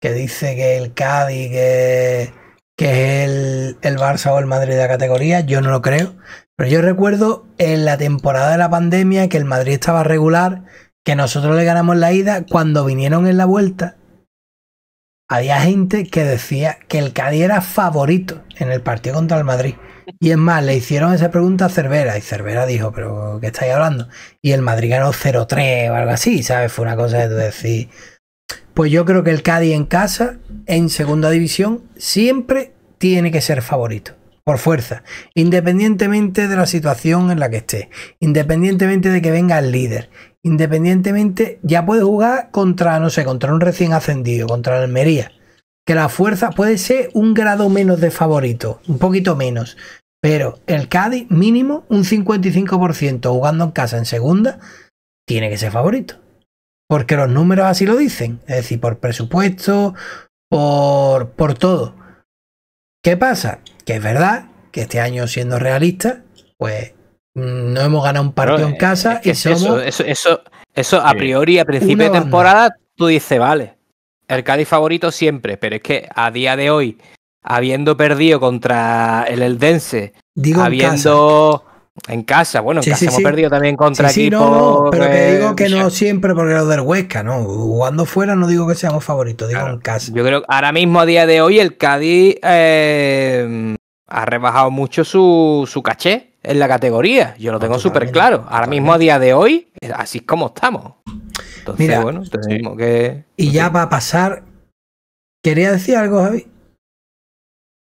que dice que el Cádiz, que que es el, el, Barça o el Madrid de la categoría, yo no lo creo. Pero yo recuerdo en la temporada de la pandemia que el Madrid estaba regular, que nosotros le ganamos la ida, cuando vinieron en la vuelta, había gente que decía que el Cádiz era favorito en el partido contra el Madrid. Y es más, le hicieron esa pregunta a Cervera y Cervera dijo, pero ¿qué estáis hablando? Y el Madrid ganó 0-3 o algo así, ¿sabes? Fue una cosa de decir... Pues yo creo que el Cádiz en casa, en segunda división, siempre tiene que ser favorito por fuerza, independientemente de la situación en la que esté, independientemente de que venga el líder, independientemente ya puede jugar contra, no sé, contra un recién ascendido, contra el Almería, que la fuerza puede ser un grado menos de favorito, un poquito menos, pero el Cádiz mínimo un 55% jugando en casa en segunda, tiene que ser favorito porque los números así lo dicen, es decir, por presupuesto, por, por todo. ¿Qué pasa? Que es verdad que este año, siendo realista, pues no hemos ganado un partido en eh, casa y somos eso, eso, eso, a priori, a principio de temporada, tú dices, vale, el Cádiz favorito siempre, pero es que a día de hoy, habiendo perdido contra el Eldense, Digo habiendo en casa, bueno, en casa hemos perdido también contra equipos. pero que eh, digo que no siempre, porque lo del Huesca, ¿no? Jugando fuera no digo que seamos favoritos, digo en casa. Yo creo que ahora mismo, a día de hoy, el Cádiz eh, ha rebajado mucho su, su caché en la categoría. Yo lo ah, tengo súper claro. Ahora mismo, a día de hoy, así es como estamos. Entonces, Mira, bueno, tenemos que. Y ya va a pasar. ¿Quería decir algo, Javi?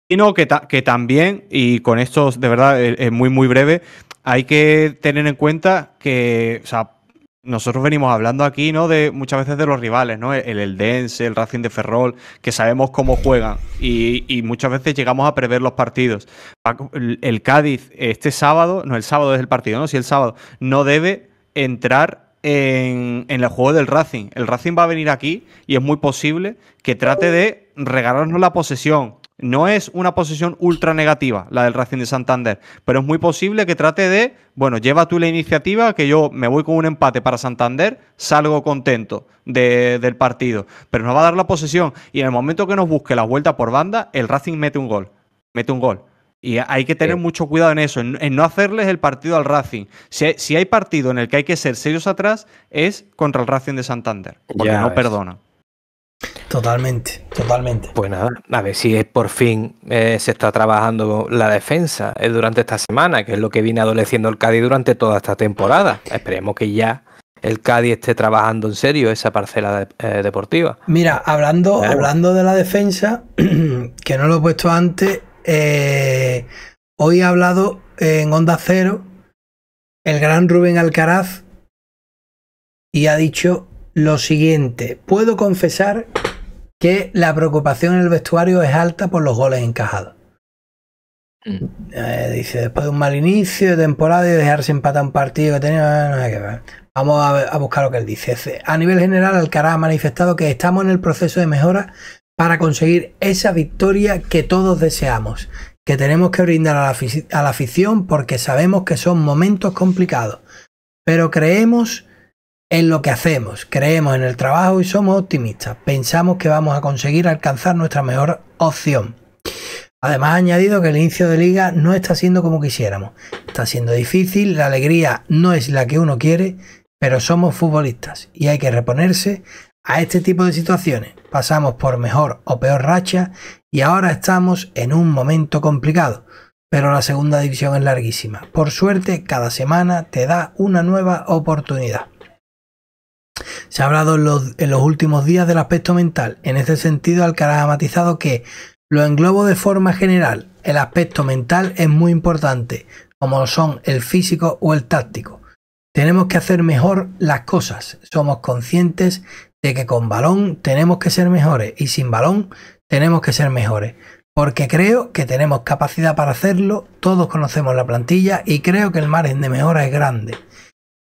Y que, que también, y con esto de verdad eh, es muy, muy breve, hay que tener en cuenta que, nosotros venimos hablando aquí, ¿no? De muchas veces de los rivales, ¿no? El Dense, el Racing de Ferrol, que sabemos cómo juegan y, muchas veces llegamos a prever los partidos. El Cádiz este sábado, no, el sábado es el partido, ¿no? Si el sábado no debe entrar en, el juego del Racing. El Racing va a venir aquí y es muy posible que trate de regalarnos la posesión, no es una posición ultra negativa la del Racing de Santander, pero es muy posible que trate de, bueno, lleva tú la iniciativa, que yo me voy con un empate para Santander, salgo contento del partido, pero no va a dar la posesión y en el momento que nos busque la vuelta por banda, el Racing mete un gol, mete un gol. Y hay que tener mucho cuidado en eso, en, no hacerles el partido al Racing. Si hay, partido en el que hay que ser serios atrás, es contra el Racing de Santander, porque no perdona. Totalmente, totalmente. Pues nada, a ver si por fin eh, se está trabajando la defensa eh, durante esta semana, que es lo que viene adoleciendo el Cádiz durante toda esta temporada. Esperemos que ya el Cádiz esté trabajando en serio esa parcela eh, deportiva. Mira, hablando, hablando de la defensa, *clears throat* que no lo he puesto antes, hoy ha hablado en Onda Cero el gran Rubén Alcaraz y ha dicho lo siguiente. Puedo confesar que la preocupación en el vestuario es alta por los goles encajados. Mm. Eh, dice, después de un mal inicio de temporada y dejarse empatar un partido que tenía, eh, Vamos a, buscar lo que él dice. A nivel general, Alcaraz ha manifestado que estamos en el proceso de mejora para conseguir esa victoria que todos deseamos, que tenemos que brindar a la afición porque sabemos que son momentos complicados, pero creemos en lo que hacemos, creemos en el trabajo y somos optimistas. Pensamos que vamos a conseguir alcanzar nuestra mejor opción. Además, ha añadido que el inicio de liga no está siendo como quisiéramos. Está siendo difícil, la alegría no es la que uno quiere, pero somos futbolistas y hay que reponerse a este tipo de situaciones. Pasamos por mejor o peor racha y ahora estamos en un momento complicado, pero la segunda división es larguísima. Por suerte, cada semana te da una nueva oportunidad. Se ha hablado en los, últimos días del aspecto mental. En ese sentido, Alcaraz ha matizado que lo englobo de forma general. El aspecto mental es muy importante, como lo son el físico o el táctico. Tenemos que hacer mejor las cosas. Somos conscientes de que con balón tenemos que ser mejores y sin balón tenemos que ser mejores. Porque creo que tenemos capacidad para hacerlo, todos conocemos la plantilla y creo que el margen de mejora es grande.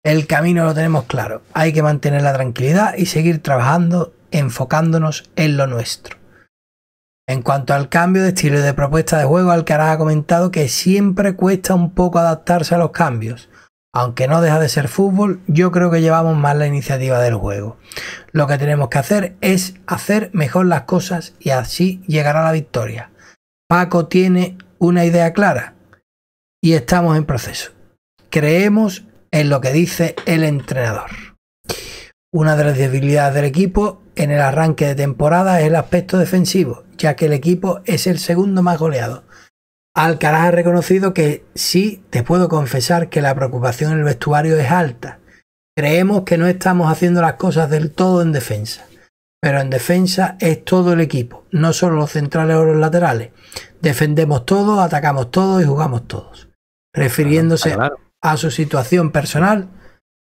El camino lo tenemos claro. Hay que mantener la tranquilidad y seguir trabajando enfocándonos en lo nuestro. En cuanto al cambio de estilo y de propuesta de juego, Alcaraz ha comentado que siempre cuesta un poco adaptarse a los cambios. Aunque no deja de ser fútbol, yo creo que llevamos más la iniciativa del juego. Lo que tenemos que hacer es hacer mejor las cosas y así llegará la victoria. Paco tiene una idea clara y estamos en proceso. Creemos es lo que dice el entrenador. Una de las debilidades del equipo en el arranque de temporada es el aspecto defensivo, ya que el equipo es el segundo más goleado. Alcaraz ha reconocido que sí, te puedo confesar que la preocupación en el vestuario es alta. Creemos que no estamos haciendo las cosas del todo en defensa. Pero en defensa es todo el equipo, no solo los centrales o los laterales. Defendemos todos, atacamos todos y jugamos todos. Refiriéndose, a su situación personal,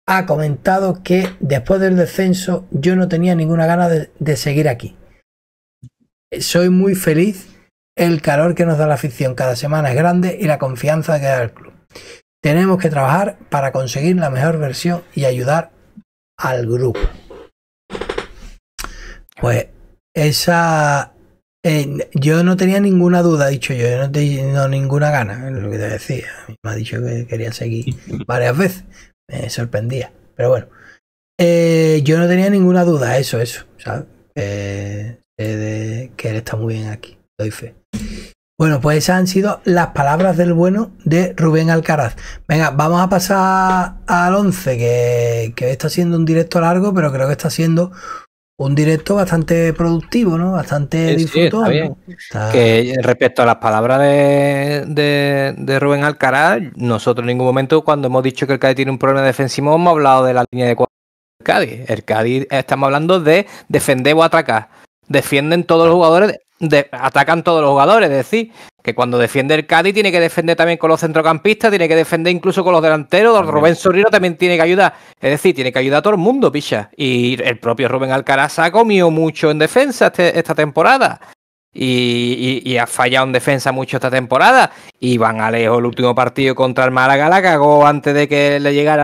ha comentado que después del descenso yo no tenía ninguna gana de, seguir aquí. Soy muy feliz, el calor que nos da la afición cada semana es grande y la confianza que da el club. Tenemos que trabajar para conseguir la mejor versión y ayudar al grupo. Pues esa, eh, yo no tenía ninguna duda, dicho yo, yo no tenía ninguna gana, en lo que te decía. Me ha dicho que quería seguir *laughs* varias veces, me sorprendía, pero bueno. Eh, yo no tenía ninguna duda, eso, eso, eh, que él está muy bien aquí, doy fe. Bueno, pues esas han sido las palabras del bueno de Rubén Alcaraz. Venga, vamos a pasar al 11, que, que está siendo un directo largo, pero creo que está siendo un directo bastante productivo, ¿no? Bastante disfrutado. respecto a las palabras de, Rubén Alcaraz, nosotros en ningún momento cuando hemos dicho que el Cádiz tiene un problema defensivo hemos hablado de la línea de cuatro del Cádiz. El Cádiz estamos hablando de defender o atacar. Defienden todos los jugadores, atacan todos los jugadores, es decir, que cuando defiende el Cádiz tiene que defender también con los centrocampistas, tiene que defender incluso con los delanteros, Rubén Sorrino también tiene que ayudar. Es decir, tiene que ayudar a todo el mundo, picha. Y el propio Rubén Alcaraz ha comido mucho en defensa este, esta temporada. Y, ha fallado en defensa mucho esta temporada. y a lejos el último partido contra el Málaga, la cagó antes de que le llegara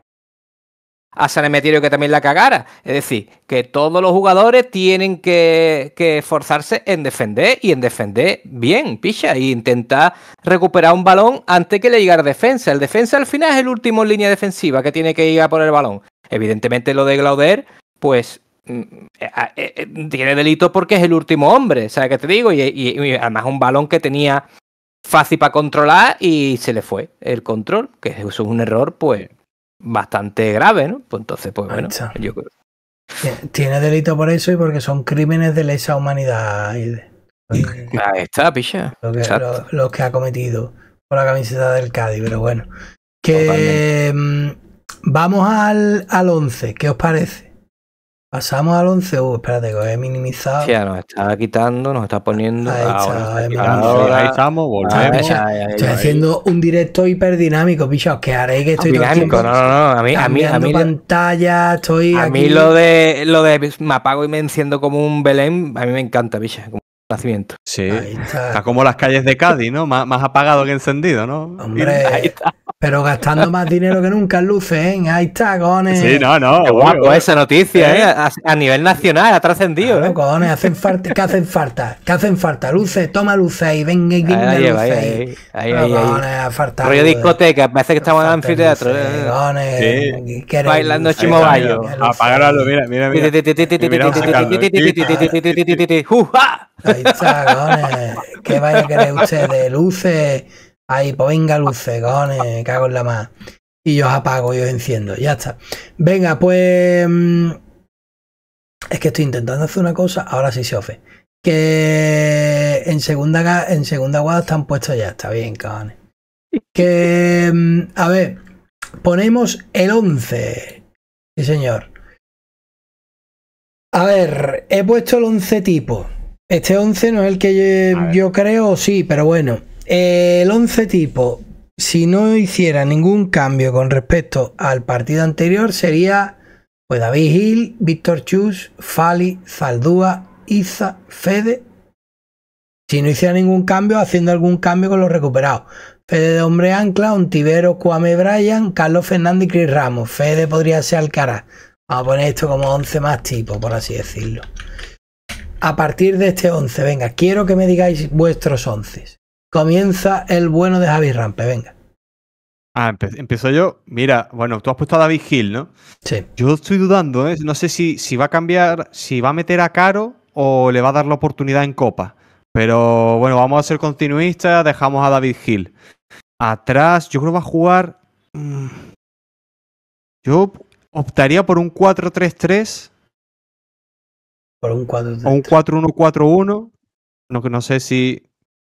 a San Emeterio que también la cagara. Es decir, que todos los jugadores tienen que, que esforzarse en defender y en defender bien, picha, y intentar recuperar un balón antes que le llegue defensa. El defensa al final es el último en línea defensiva que tiene que ir a por el balón. Evidentemente lo de Glauder, pues mm, eh, ah, eh, eh, tiene delito porque es el último hombre, ¿sabes qué te digo? Y, además un balón que tenía fácil para controlar y se le fue el control, que es un error, pues bastante grave, ¿no? Pues entonces, pues bueno, yo creo. Tiene delito por eso y porque son crímenes de lesa humanidad. Ahí está, picha. Lo que, ha cometido por la camiseta del Cádiz, pero bueno. Que mm, vamos al, al 11, ¿qué os parece? Pasamos al 11. Uh, espérate, que os he minimizado. Sí, nos está quitando, nos está poniendo. Ahí, está, ahí estamos, volvemos. estoy haciendo un directo hiperdinámico, pichos. Que haré que estoy. Dinámico, no, no, no. A mí, a mí, a mí. pantalla, estoy. A mí lo de, lo de me apago y me enciendo como un Belén, a mí me encanta, Vicha. Como un nacimiento. Sí. está. como las calles de Cádiz, ¿no? Más, más apagado que encendido, ¿no? Hombre. Ahí está. Pero gastando más dinero que nunca en luces, ¿eh? En está, tagones. Sí, no, no. Qué guapo esa noticia, ¿eh? A, nivel nacional ha trascendido, ¿eh? hacen falta, ¿qué hacen falta? ¿Qué hacen falta? Luces, toma luces venga y ven ahí, luces ahí. ahí, ahí, ahí falta Rollo discoteca, parece que estamos en anfiteatro. eh. sí. Bailando A Apagarlo, mira, mira, mira. Ahí está, cojones. Que vaya que le de luces Ay, pues venga, lucegones, cago en la más. Y yo os apago yo enciendo, ya está. Venga, pues. Mm, es que estoy intentando hacer una cosa, ahora sí se ofe. Que en segunda, en segunda guada están puestos ya, está bien, Que. Mm, a ver, ponemos el 11. Sí, señor. A ver, he puesto el 11 tipo. Este 11 no es el que yo creo, sí, pero bueno. El 11 tipo, si no hiciera ningún cambio con respecto al partido anterior, sería pues David Gil, Víctor Chus, Fali, Zaldúa, Iza, Fede. Si no hiciera ningún cambio, haciendo algún cambio con los recuperados. Fede de hombre ancla, Ontivero, Cuame Bryan, Carlos Fernández y Chris Ramos. Fede podría ser Alcaraz. Vamos a poner esto como 11 más tipo, por así decirlo. A partir de este 11, venga, quiero que me digáis vuestros once. Comienza el bueno de Javi Rampe, venga. Ah, empiezo yo. Mira, bueno, tú has puesto a David Gil, ¿no? Sí. Yo estoy dudando, ¿eh? No sé si, si va a cambiar, si va a meter a Caro o le va a dar la oportunidad en Copa. Pero bueno, vamos a ser continuistas, dejamos a David Gil. Atrás, yo creo que va a jugar. Mm, yo optaría por un 4-3-3. Por un 4-3-3. un 4-1-4-1. No, no sé si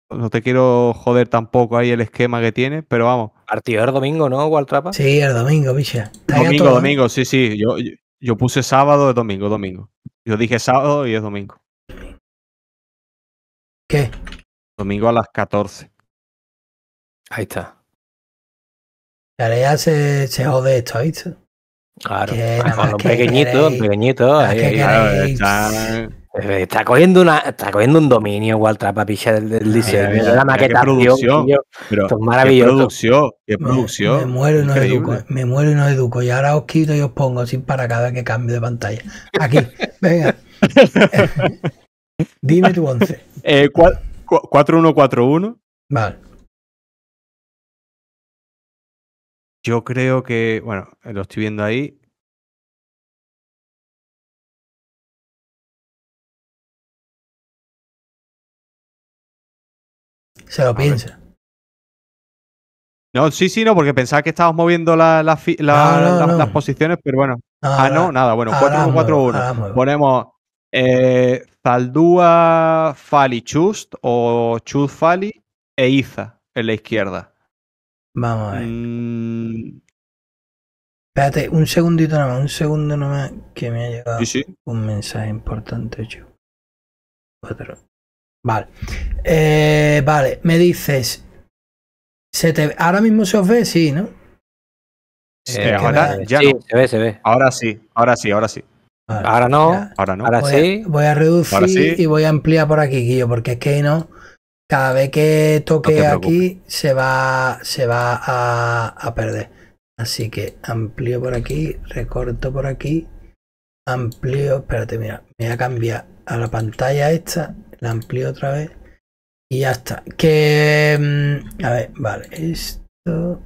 no te quiero joder tampoco ahí el esquema que tiene, pero vamos. Partido el domingo, ¿no, Waltrapa? Sí, el domingo, bicha. Domingo, domingo, sí, sí. Yo, yo, puse sábado, es domingo, domingo. Yo dije sábado y es domingo. ¿Qué? Domingo a las 14. Ahí está. le ya se, se jode esto, ¿viste? Claro. un pequeñito, un pequeñito. Ahí, está eh, está cogiendo, una, está cogiendo un dominio Walter trapapicha del, diseño. la maqueta. maravilloso. Qué producción, Me, muero y no educo. Me muero y no educo. Y ahora os quito y os pongo sin para cada que cambio de pantalla. Aquí, *laughs* venga. *laughs* Dime tu once. 4141. Eh, vale. Yo creo que, bueno, lo estoy viendo ahí. Se lo piensa. No, sí, sí, no, porque pensaba que estábamos moviendo las posiciones, pero bueno. ah, ah no, nada, bueno, 4-1-4-1. Ah, ah, Ponemos eh, Zaldúa Fali Chust o Chust Fali e Iza en la izquierda. Vamos a ver. Mm. Espérate, un segundito nomás, un segundo nomás que me ha llegado un mensaje importante, yo. cuatro Vale. Eh, vale, me dices. ¿se te, ahora mismo se os ve, sí, ¿no? ahora ya sí, se ve, se ve. Ahora sí, ahora sí, ahora sí. ahora no, ahora no. Ahora voy sí. A, voy a reducir y voy a ampliar por aquí, Guillo, porque es que no. Cada vez que toque aquí se va, se va a, a perder. Así que amplío por aquí, recorto por aquí, amplío. Espérate, mira, me voy a cambiar a la pantalla esta amplio amplío otra vez. Y ya está. Que. Mm, a ver, vale. Esto.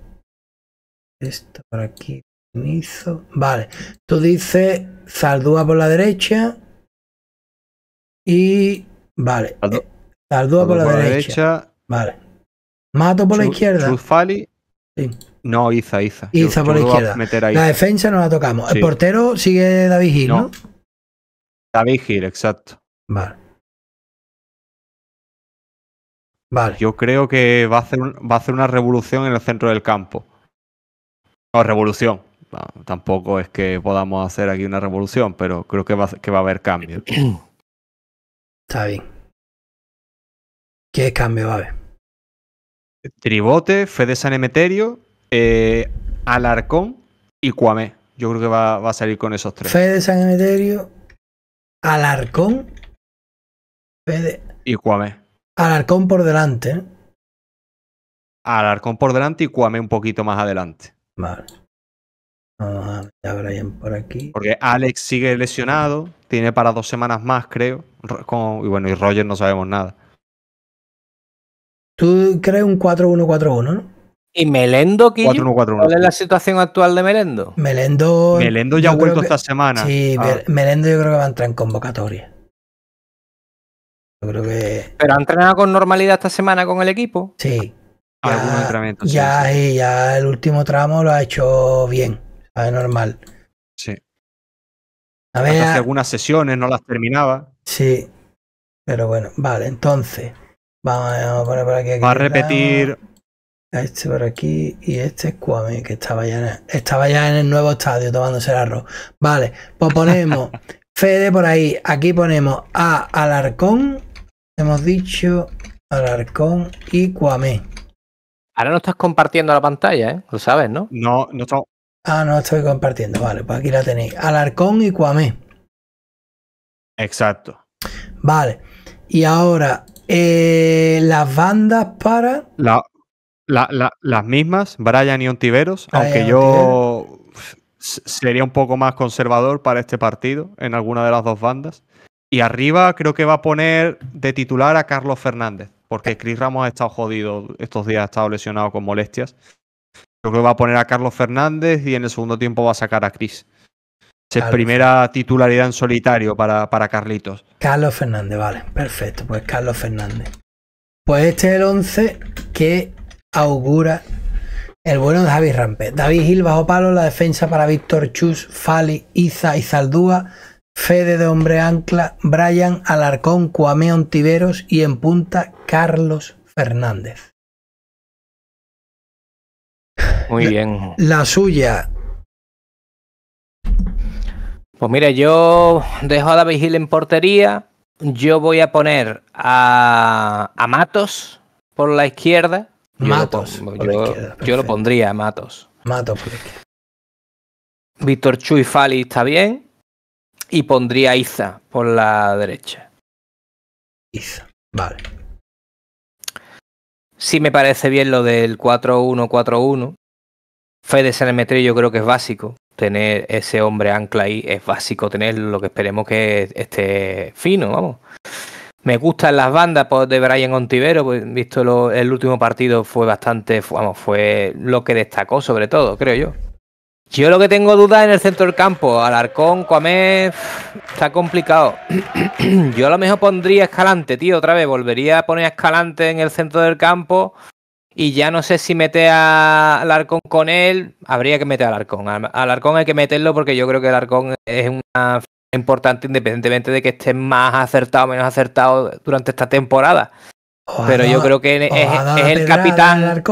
Esto por aquí. Hizo. Vale. Tú dices Zaldúa por la derecha. Y. Vale. saldúa eh, por, la, derecha. Vale. Mato por la izquierda. No, Iza, Iza. Iza por la izquierda. La defensa no la tocamos. El portero sigue David Gil, ¿no? David Gil, exacto. Vale. Yo creo que va a hacer, va a hacer una revolución en el centro del campo. No, revolución. tampoco es que podamos hacer aquí una revolución, pero creo que va, que va a haber cambios. *clears throat* Está bien. ¿Qué cambio va a haber? Tribote, Fede San Emeterio, eh, Alarcón y Cuamé. Yo creo que va, a salir con esos tres. Fede San Emeterio, Alarcón, Y Cuamé. Alarcón por delante. Alarcón por delante y Cuame un poquito más adelante. Vale. Vamos a Brian por aquí. Porque Alex sigue lesionado, tiene para dos semanas más, creo. y bueno, y Roger no sabemos nada. Tú crees un 4-1-4-1, ¿no? ¿Y Melendo, Quillo? 4 -1 -4 -1. ¿Cuál es la situación actual de Melendo? Melendo. Melendo ya ha vuelto esta semana. Sí, ah. Melendo yo creo que va a entrar en convocatoria creo ¿Pero ha entrenado con normalidad esta semana con el equipo? Sí. Ah, ya, ya, ya el último tramo lo ha hecho bien, normal. Sí. A hace algunas sesiones no las terminaba. Sí. Pero bueno, vale, entonces. Vamos, a poner por aquí. a repetir. este por aquí y este es Kwame, que estaba ya, estaba ya en el nuevo estadio tomándose el arroz. Vale, pues ponemos *laughs* Fede por ahí. Aquí ponemos a Alarcón Hemos dicho Alarcón y Cuamé. Ahora no estás compartiendo la pantalla, ¿eh? Lo sabes, ¿no? No, no estamos. Ah, no estoy compartiendo. Vale, pues aquí la tenéis. Alarcón y Cuamé. Exacto. Vale. Y ahora, eh, las bandas para. las mismas, Brian y Ontiveros, aunque yo sería un poco más conservador para este partido en alguna de las dos bandas. Y arriba creo que va a poner de titular a Carlos Fernández, porque Chris Ramos ha estado jodido estos días, ha estado lesionado con molestias. Creo que va a poner a Carlos Fernández y en el segundo tiempo va a sacar a Chris. Es primera titularidad en solitario para, para, Carlitos. Carlos Fernández, vale, perfecto. Pues Carlos Fernández. Pues este es el 11 que augura el bueno de Javi Rampe. David Gil bajo palo, la defensa para Víctor Chus, Fali, Iza y Zaldúa. Fede de Hombre Ancla, Brian Alarcón, Cuameón Tiveros y en punta Carlos Fernández. Muy bien. La suya. Pues mire, yo dejo a David Gil en portería. Yo voy a poner a, Matos por la izquierda. Matos. yo, lo pondría a Matos. Matos Víctor Chuy Fali está bien. Y pondría Iza por la derecha. Iza, vale. Sí me parece bien lo del 4-1-4-1. Fede Sanemetri yo creo que es básico. Tener ese hombre ancla ahí es básico tener lo que esperemos que esté fino, vamos. Me gustan las bandas pues, de Brian Ontivero, pues, visto el último partido fue bastante, vamos, fue lo que destacó sobre todo, creo yo. Yo lo que tengo duda en el centro del campo, Alarcón, Cuamé, está complicado. *clears throat* Yo a lo mejor pondría Escalante, tío, otra vez, volvería a poner a Escalante en el centro del campo y ya no sé si mete a Alarcón con él, habría que meter a Alarcón. Alarcón hay que meterlo porque yo creo que Alarcón es una importante independientemente de que esté más acertado o menos acertado durante esta temporada. Pero yo creo que es, el capitán.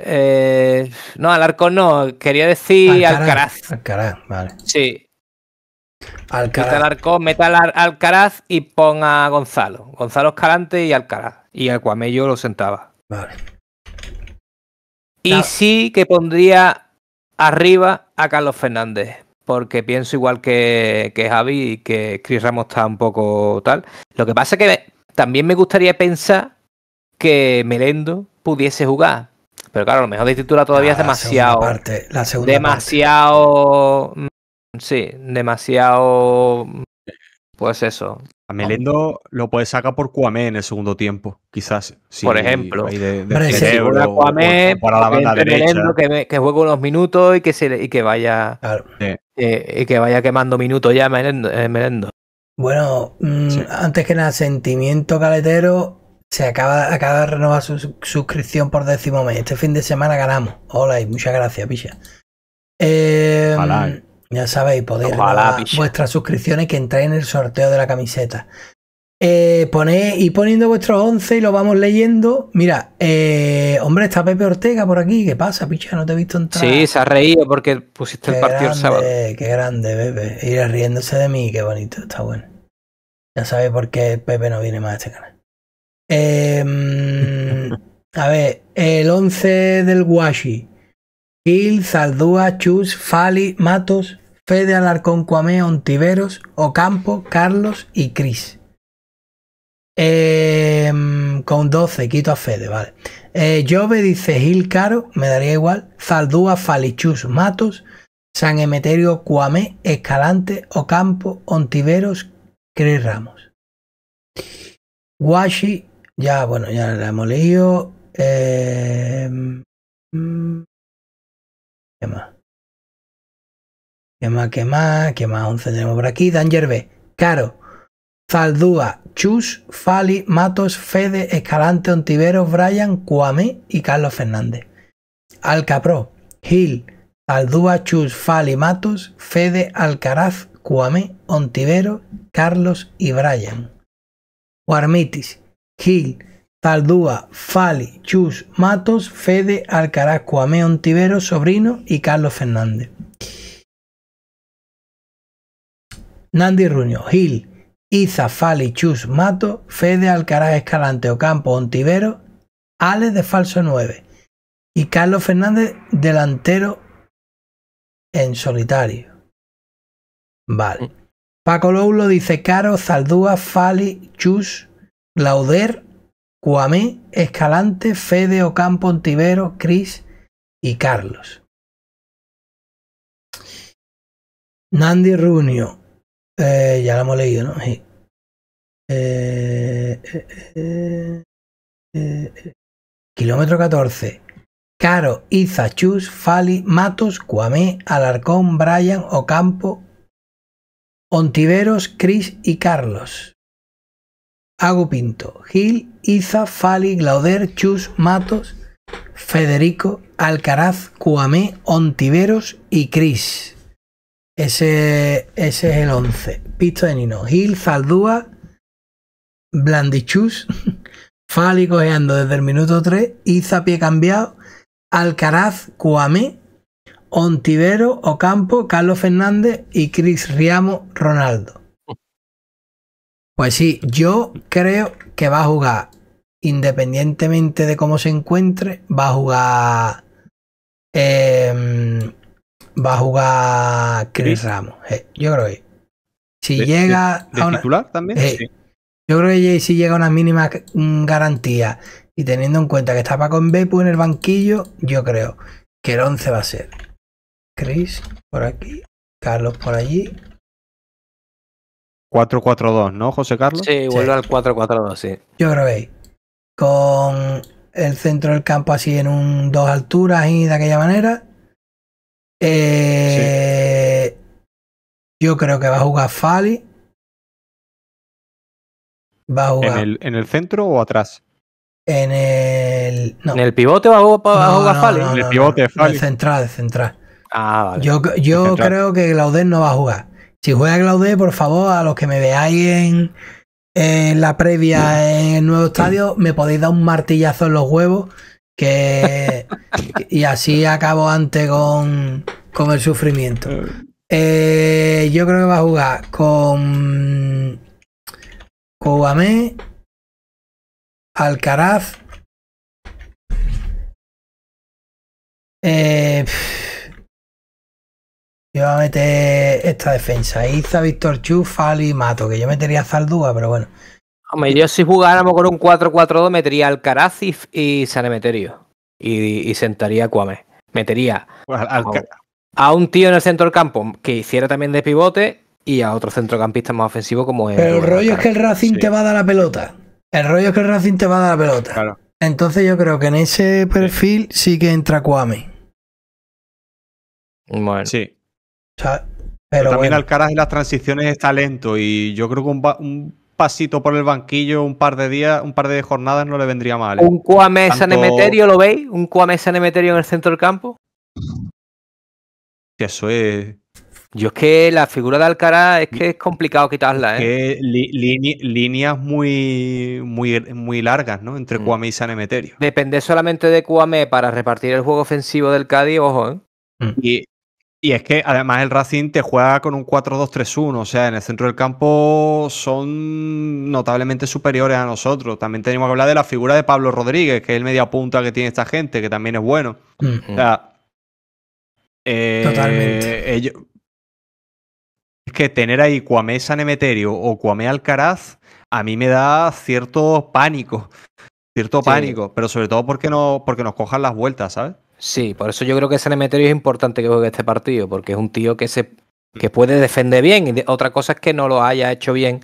Eh, no, Alarcón no, quería decir Alcaraz. Alcaraz, vale. Sí. Alcaraz. Meta Alarcón, meta Alcaraz y pon a Gonzalo. Gonzalo Escalante y Alcaraz. Y a Cuamello lo sentaba. Vale. Y sí que pondría arriba a Carlos Fernández. Porque pienso igual que, que Javi y que Chris Ramos está un poco tal. Lo que pasa es que también me gustaría pensar que Melendo pudiese jugar pero claro, lo mejor de titular todavía es ah, demasiado. demasiado. Mm, sí, demasiado. Mm, pues eso. A Melendo lo puedes sacar por Cuamé en el segundo tiempo, quizás. por ejemplo. para Que, juegue unos minutos y que, se, que vaya. y que vaya quemando minutos ya Melendo. Eh, bueno, mm, antes que nada, sentimiento caletero se acaba, acaba de renovar su, suscripción por décimo mes. Este fin de semana ganamos. Hola y muchas gracias, Picha. Em, eh. Ya sabéis, podéis renovar vuestras suscripciones que entráis en el sorteo de la camiseta. Eh, y poniendo vuestros 11 y lo vamos leyendo. Mira, eh, hombre, está Pepe Ortega por aquí. ¿Qué pasa, picha? No te he visto entrar. Sí, se ha reído porque pusiste el partido el sábado. Qué grande, Pepe. Ir riéndose de mí, qué bonito, está bueno. Ya sabéis por qué Pepe no viene más a este canal. Em, a ver, el 11 del Guashi. Gil, Zaldúa, Chus, Fali, Matos, Fede Alarcón, Cuame, Ontiveros, Ocampo, Carlos y Cris. Em, con 12, quito a Fede, vale. Eh, Jove dice Gil Caro, me daría igual. Zaldúa, Fali, Chus, Matos, San Emeterio, Cuame, Escalante, Ocampo, Ontiveros, Cris Ramos. Guashi ya, bueno, ya la hemos leído. Eh, ¿Qué más? ¿Qué más? ¿Qué más? ¿Qué más? 11 tenemos por aquí. Danger B. Caro. Zaldúa. Chus. Fali. Matos. Fede. Escalante. Ontiveros. Brian. Cuame. Y Carlos Fernández. Alcapro. Gil. Zaldúa. Chus. Fali. Matos. Fede. Alcaraz. Cuame. Ontivero. Carlos y Brian. Guarmitis. Gil, Zaldúa, Fali, Chus, Matos, Fede, Alcaraz, Cuamé, Ontivero, Sobrino y Carlos Fernández. Nandi Ruño, Gil, Iza, Fali, Chus, Matos, Fede, Alcaraz, Escalante, Ocampo, Ontivero, Ale de falso 9 y Carlos Fernández delantero en solitario. Vale. Mm. Paco Loulo dice Caro, Zaldúa, Fali, Chus, Lauder, Cuamé, Escalante, Fede, Ocampo, Ontivero, Cris y Carlos. Nandi Runio. Eh, ya lo hemos leído, ¿no? Eh, eh, Kilómetro 14. Caro, Iza, Chus, Fali, Matos, Cuamé, Alarcón, Brian, Ocampo, Ontiveros, Cris y Carlos. Hago Pinto, Gil, Iza, Fali, Glauder, Chus, Matos, Federico, Alcaraz, Cuamé, Ontiveros y Cris. Ese, es el 11. Pisto de Nino, Gil, Zaldúa, Blandichus, *laughs* Fali cojeando desde el minuto 3, Iza pie cambiado, Alcaraz, Cuamé, Ontivero, Ocampo, Carlos Fernández y Cris Riamo, Ronaldo. Pues sí, yo creo que va a jugar, independientemente de cómo se encuentre, va a jugar. Em, va a jugar Chris Ramos. Eh, yo creo que. Si llega. a un titular también? Eh, yo creo que si llega una mínima mm, garantía y teniendo en cuenta que está con Bepu en el banquillo, yo creo que el 11 va a ser Chris por aquí, Carlos por allí, 4-4-2, ¿no, José Carlos? Sí, vuelve al 4-4-2, sí. Yo creo que con el centro del campo así en un dos alturas y de aquella manera. Eh, yo creo que va a jugar Fali. Va a jugar. ¿En el, centro o atrás? En el. ¿En el pivote va a jugar, va a jugar Fali? en el pivote, Fali. El central, central. Ah, vale. Yo, creo que Claudel no va a jugar. Si juega Claudé, por favor, a los que me veáis en, la previa en el nuevo estadio, me podéis dar un martillazo en los huevos. Que, *laughs* y así acabo antes con, el sufrimiento. Eh, yo creo que va a jugar con Kouamé, Alcaraz. Eh, yo voy a meter esta defensa. Iza, Víctor Chu, y Mato, que yo metería a Zaldúa, pero bueno. Hombre, yo si jugáramos con un 4-4-2 metería al y, y San Y, y, sentaría a Cuame. Metería pues a, un tío en el centro del campo que hiciera también de pivote y a otro centrocampista más ofensivo como Pero el, rollo es que el Racing te va a dar la pelota. El rollo es que el Racing te va a dar la pelota. Entonces yo creo que en ese perfil sí que entra Cuame. Bueno. Sí también Alcaraz en las transiciones está lento y yo creo que un, pasito por el banquillo, un par de días, un par de jornadas no le vendría mal. ¿eh? Un Cuame Sanemeterio, ¿lo veis? Un Cuame Sanemeterio en el centro del campo. Eso es. Yo es que la figura de Alcaraz es que es complicado quitarla, ¿eh? líneas muy, muy, muy largas, ¿no? Entre mm. Cuame y San Depende solamente de Cuame para repartir el juego ofensivo del Cádiz, ojo, ¿eh? Y, y es que además el Racing te juega con un 4-2-3-1, o sea, en el centro del campo son notablemente superiores a nosotros. También tenemos que hablar de la figura de Pablo Rodríguez, que es el media punta que tiene esta gente, que también es bueno. Mm. Eh, Totalmente. Es que tener ahí Cuamé Sanemeterio o Cuamé Alcaraz a mí me da cierto pánico, cierto pánico, pero sobre todo porque, no, porque nos cojan las vueltas, ¿sabes? Sí, por eso yo creo que Sanemeterio es importante que juegue este partido, porque es un tío que se mm. que puede defender bien. Y otra cosa es que no lo haya hecho bien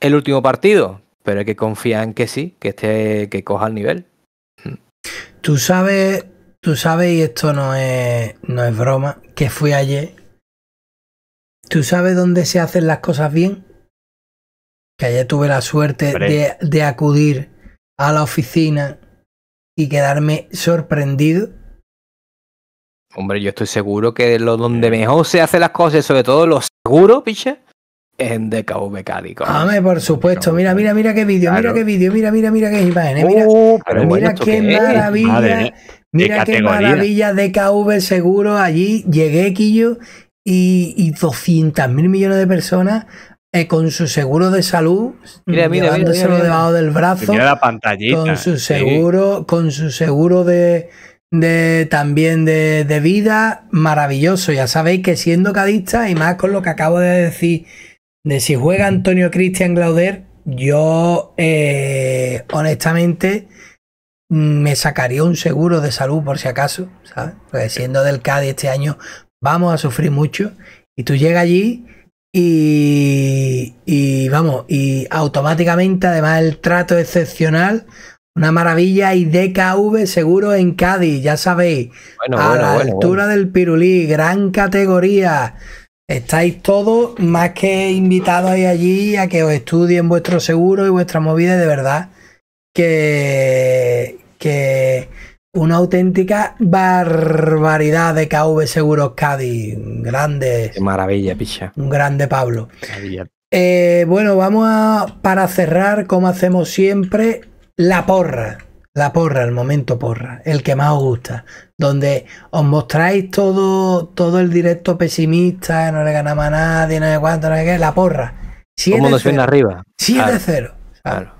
el último partido, pero hay que confiar en que sí, que esté, que coja el nivel. Mm. Tú sabes, tú sabes, y esto no es, no es broma, que fui ayer. ¿Tú sabes dónde se hacen las cosas bien? Que ayer tuve la suerte de acudir a la oficina y quedarme sorprendido Hombre, yo estoy seguro que lo donde eh. mejor se hacen las cosas, sobre todo lo seguro, piche, es en DKV Cádiz. Hombre, por supuesto. Mira, mira, mira qué vídeo, mira qué vídeo, mira, mira, mira qué imágenes. Mira, mira qué maravilla. mira qué maravilla DKV seguro. Allí llegué, Quillo, y, y 200 mil millones de personas eh, con su seguro de salud, mira, mira, mira, debajo del brazo. Con su seguro, con su seguro de de, también de, vida maravilloso. Ya sabéis que siendo cadista y más con lo que acabo de decir de si juega Antonio Cristian Glauder, yo eh, honestamente mm, me sacaría un seguro de salud por si acaso, ¿sabes? Porque siendo del Cádiz este año vamos a sufrir mucho y tú llegas allí y, y vamos, y automáticamente además el trato excepcional, una maravilla y DKV seguro en Cádiz, ya sabéis. a la altura del Pirulí, gran categoría. Estáis todos más que invitados ahí allí a que os estudien vuestro seguro y vuestra movida de verdad. Que, que una auténtica barbaridad de KV Seguros Cádiz. Grande. maravilla, picha. Un grande Pablo. Eh, bueno, vamos a, para cerrar, como hacemos siempre, la porra, la porra, el momento porra, el que más os gusta, donde os mostráis todo, todo el directo pesimista, no le ganamos a nadie, no sé cuánto, no sé qué, la porra. siete ven arriba. 7-0. Claro.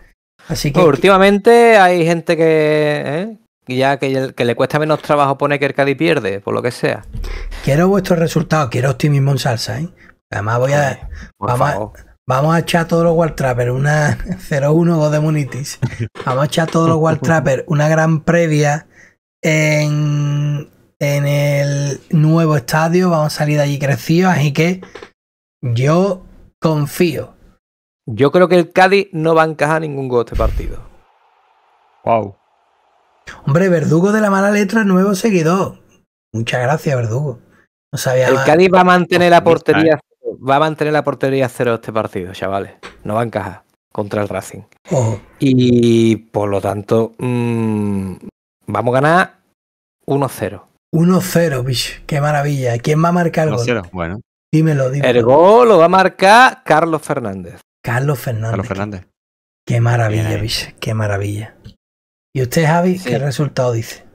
Así que... últimamente hay gente que, ¿eh? ya que, le cuesta menos trabajo pone que el Cádiz pierde, por lo que sea. Quiero vuestros resultados, quiero optimismo en salsa, ¿eh? Además voy a... vamos, A, Vamos a echar a todos los trappers, una 0-1 *laughs* o Munitis. Vamos a echar a todos los trappers, una gran previa en, el nuevo estadio. Vamos a salir de allí crecidos. Así que yo confío. Yo creo que el Cádiz no va a encajar ningún gol este partido. Wow. Hombre, Verdugo de la mala letra, nuevo seguidor. Muchas gracias, Verdugo. No sabía el Cádiz va a mantener la pues, portería va a mantener la portería cero este partido, chavales. No va a encajar contra el Racing. Y por lo tanto, mm, vamos a ganar 1-0. 1-0, bicho. Qué maravilla. ¿Quién va a marcar el gol? Bueno. Dímelo, El gol lo va a marcar Carlos Fernández. Carlos Fernández. Carlos Fernández. Qué, maravilla, bicho. Qué maravilla. ¿Y usted, Javi, qué resultado dice?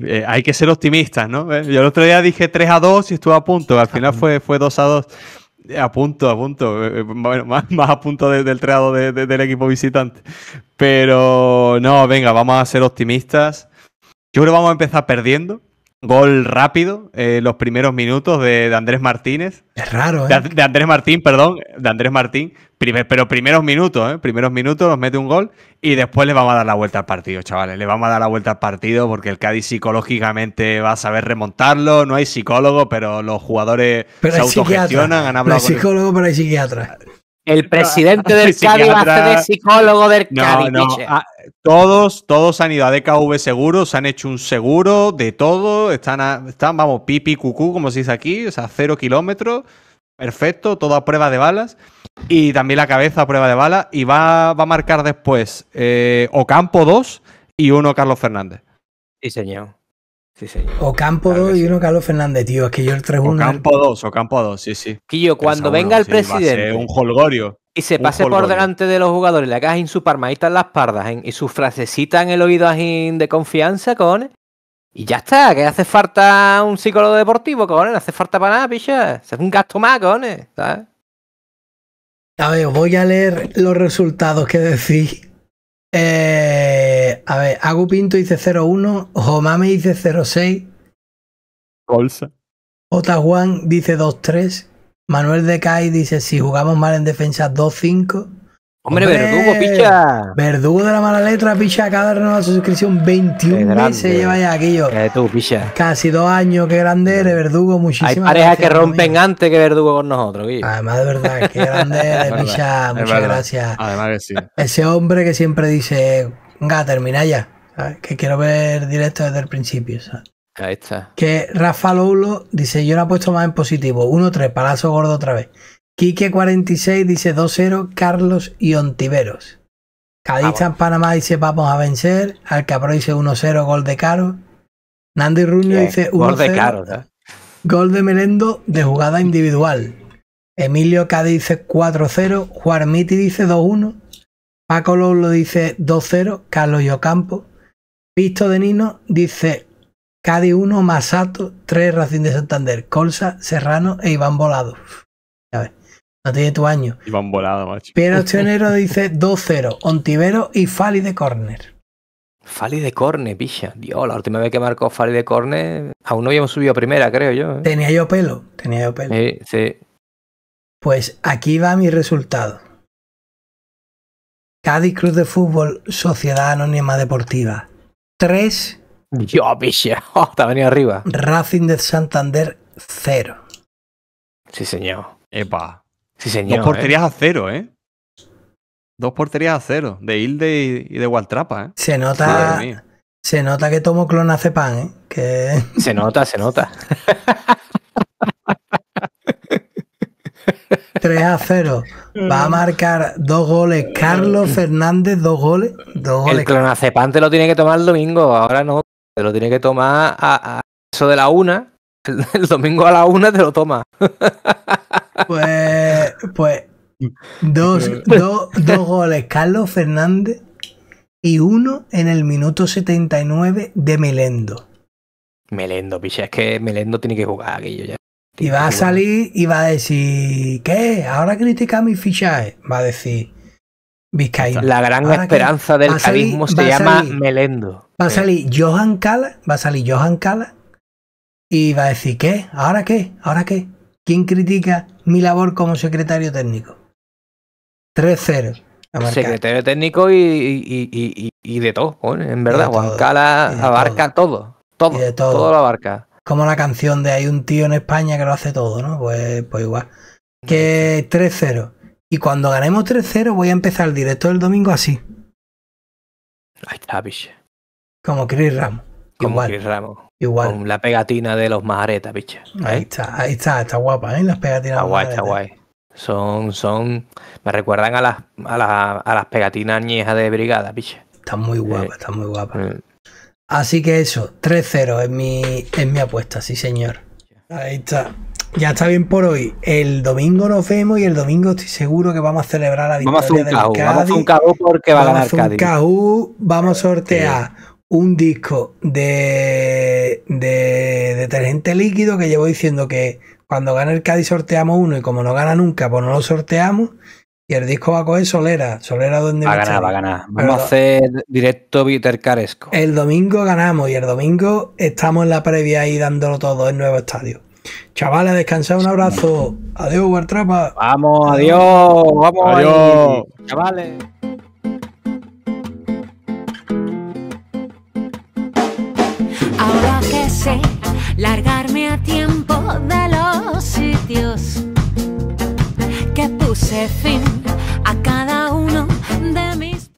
Eh, hay que ser optimistas, ¿no? Eh, yo el otro día dije 3 a 2 y estuve a punto. Al final fue, fue 2 a 2. A punto, a punto. Eh, *laughs* más, a punto del 3 del equipo visitante. Pero no, venga, vamos a ser optimistas. Yo creo que vamos a empezar perdiendo. Gol rápido, eh, los primeros minutos de, Andrés Martínez. Es raro, ¿eh? De, Andrés Martín, perdón, de Andrés Martín. Primer, pero primeros minutos, ¿eh? Primeros minutos nos mete un gol y después le vamos a dar la vuelta al partido, chavales. Le vamos a dar la vuelta al partido porque el Cádiz psicológicamente va a saber remontarlo. No hay psicólogo, pero los jugadores se autogestionan, No hay psicólogo, pero hay psiquiatra. El presidente del *laughs* Cádiz va a ser el psicólogo del Cádiz. No, no. Todos, todos han ido a DKV seguros, se han hecho un seguro de todo, están, están vamos, pipi, cucú, como se dice aquí, o sea, cero kilómetros, perfecto, todo a prueba de balas, y también la cabeza a prueba de balas, y va, a marcar después eh, Ocampo 2 y uno Carlos Fernández. Sí, señor. Sí, señor. Ocampo 2 y uno Carlos Fernández, tío, es que yo el 3-1... Ocampo 2, Ocampo 2, sí, sí. Quillo, cuando venga el presidente... un holgorio. Y se pase por delante de los jugadores, le hagas su parmadita en las pardas y su frasecita en el oído de confianza, con Y ya está, que hace falta un psicólogo deportivo, con no hace falta para nada, picha. Es un gasto más, cojones, A ver, voy a leer los resultados que decís. Eh, a ver, Agu Pinto dice 0-1, Jomame dice 0-6. Bolsa. Juan dice 2-3. Manuel Decay dice: si jugamos mal en defensa 2-5. Hombre, verdugo, picha. Verdugo de la mala letra, picha. Cada su suscripción, 21 meses lleva ya aquí tú, Casi dos años, qué grande eres, verdugo. muchísimo Hay parejas que rompen antes que verdugo con nosotros, Guillo. Además, de verdad, qué *laughs* grande eres, picha. Muchas gracias. Además sí. Ese hombre que siempre dice, venga, termina ya. Que quiero ver directo desde el principio. ¿sabes? Ahí está. Que Rafa Loulo dice: Yo lo he puesto más en positivo. 1-3, Palazo Gordo otra vez. Quique46 dice 2-0, Carlos y Ontiveros. Cadista en Panamá dice vamos a vencer. Al Alcapro dice 1-0, gol de Caro. Nandi Ruño dice 1-0. Gol de Caro, Gol de Melendo de jugada individual. Emilio Cádiz dice 4-0. Juarmiti dice 2-1. Paco Lolo dice 2-0. Carlos Yocampo. Visto de Nino dice Cádiz 1, Masato 3, Racing de Santander, Colsa, Serrano e Iván Volado. A ver, no tiene tu año. Iván Volado, macho. Piero enero *laughs* dice 2-0, Ontivero y Fali de Corner. Fali de Corner, picha. Dios, la última vez que marcó Fali de Córner, aún no habíamos subido a primera, creo yo. ¿eh? Tenía yo pelo, tenía yo pelo. Sí, sí. Pues aquí va mi resultado. Cádiz Cruz de Fútbol, Sociedad Anónima Deportiva. 3 yo, piche, *laughs* oh, está venido arriba. Racing de Santander, cero. Sí, señor. Epa. Sí, señor. Dos porterías ¿eh? a cero, ¿eh? Dos porterías a cero, de Hilde y de Waltrapa, ¿eh? Se nota. Se nota que tomo clonazepam, ¿eh? Que... Se nota, se nota. 3 *laughs* a 0. Va a marcar dos goles. Carlos Fernández, dos goles. Dos goles. El clonazepam te lo tiene que tomar el domingo. Ahora no. Te lo tiene que tomar a, eso de la una. *laughs* El, domingo a la una te lo toma. *laughs* Pues, pues, *laughs* dos, goles Carlos Fernández y uno en el minuto 79 de Melendo. Melendo, picha, es que Melendo tiene que jugar aquello ya. Y va a salir y va a decir, ¿qué? Ahora critica mi fichaje. Va a decir, la gran esperanza del carismo se llama Melendo. Va a salir Johan Cala, va a salir Johan y va a decir, ¿qué? ¿Ahora qué? ¿Ahora qué? ¿Quién critica mi labor como secretario técnico? 3-0. Secretario técnico y, de todo, en verdad. Juan Cala abarca todo. Todo, todo, lo abarca. Como la canción de hay un tío en España que lo hace todo, ¿no? Pues, pues igual. Que 3-0. Y cuando ganemos 3-0 voy a empezar el directo del domingo así. Ahí está, piche. Como Chris Ramos. Como Chris Ramos. Igual. Con la pegatina de los majaretas, piche. Ahí ¿Eh? está, ahí está, está guapa, ¿eh? Las pegatinas. Está guay, está guay. Son, son, me recuerdan a las, a las, pegatinas ñejas de brigada, piche. Están muy eh, guapas, están muy guapas. Eh. Así que eso, 3-0 es mi, es mi apuesta, sí señor. Ahí está ya está bien por hoy. El domingo nos vemos y el domingo estoy seguro que vamos a celebrar la victoria a Vamos a hacer un cau porque va a ganar Cádiz. vamos a sortear un disco de, de detergente líquido que llevo diciendo que cuando gane el Cádiz sorteamos uno y como no gana nunca, pues no lo sorteamos. Y el disco va a coger Solera. Solera donde va a ganar, va a ganar. Vamos a hacer directo Vitercaresco. El domingo ganamos y el domingo estamos en la previa ahí dándolo todo en nuevo estadio. Chavales, descansad, un abrazo. Adiós, Guartrapa. Vamos, adiós, vamos, adiós. chavales. Ahora que sé largarme a tiempo de los sitios que puse fin a cada uno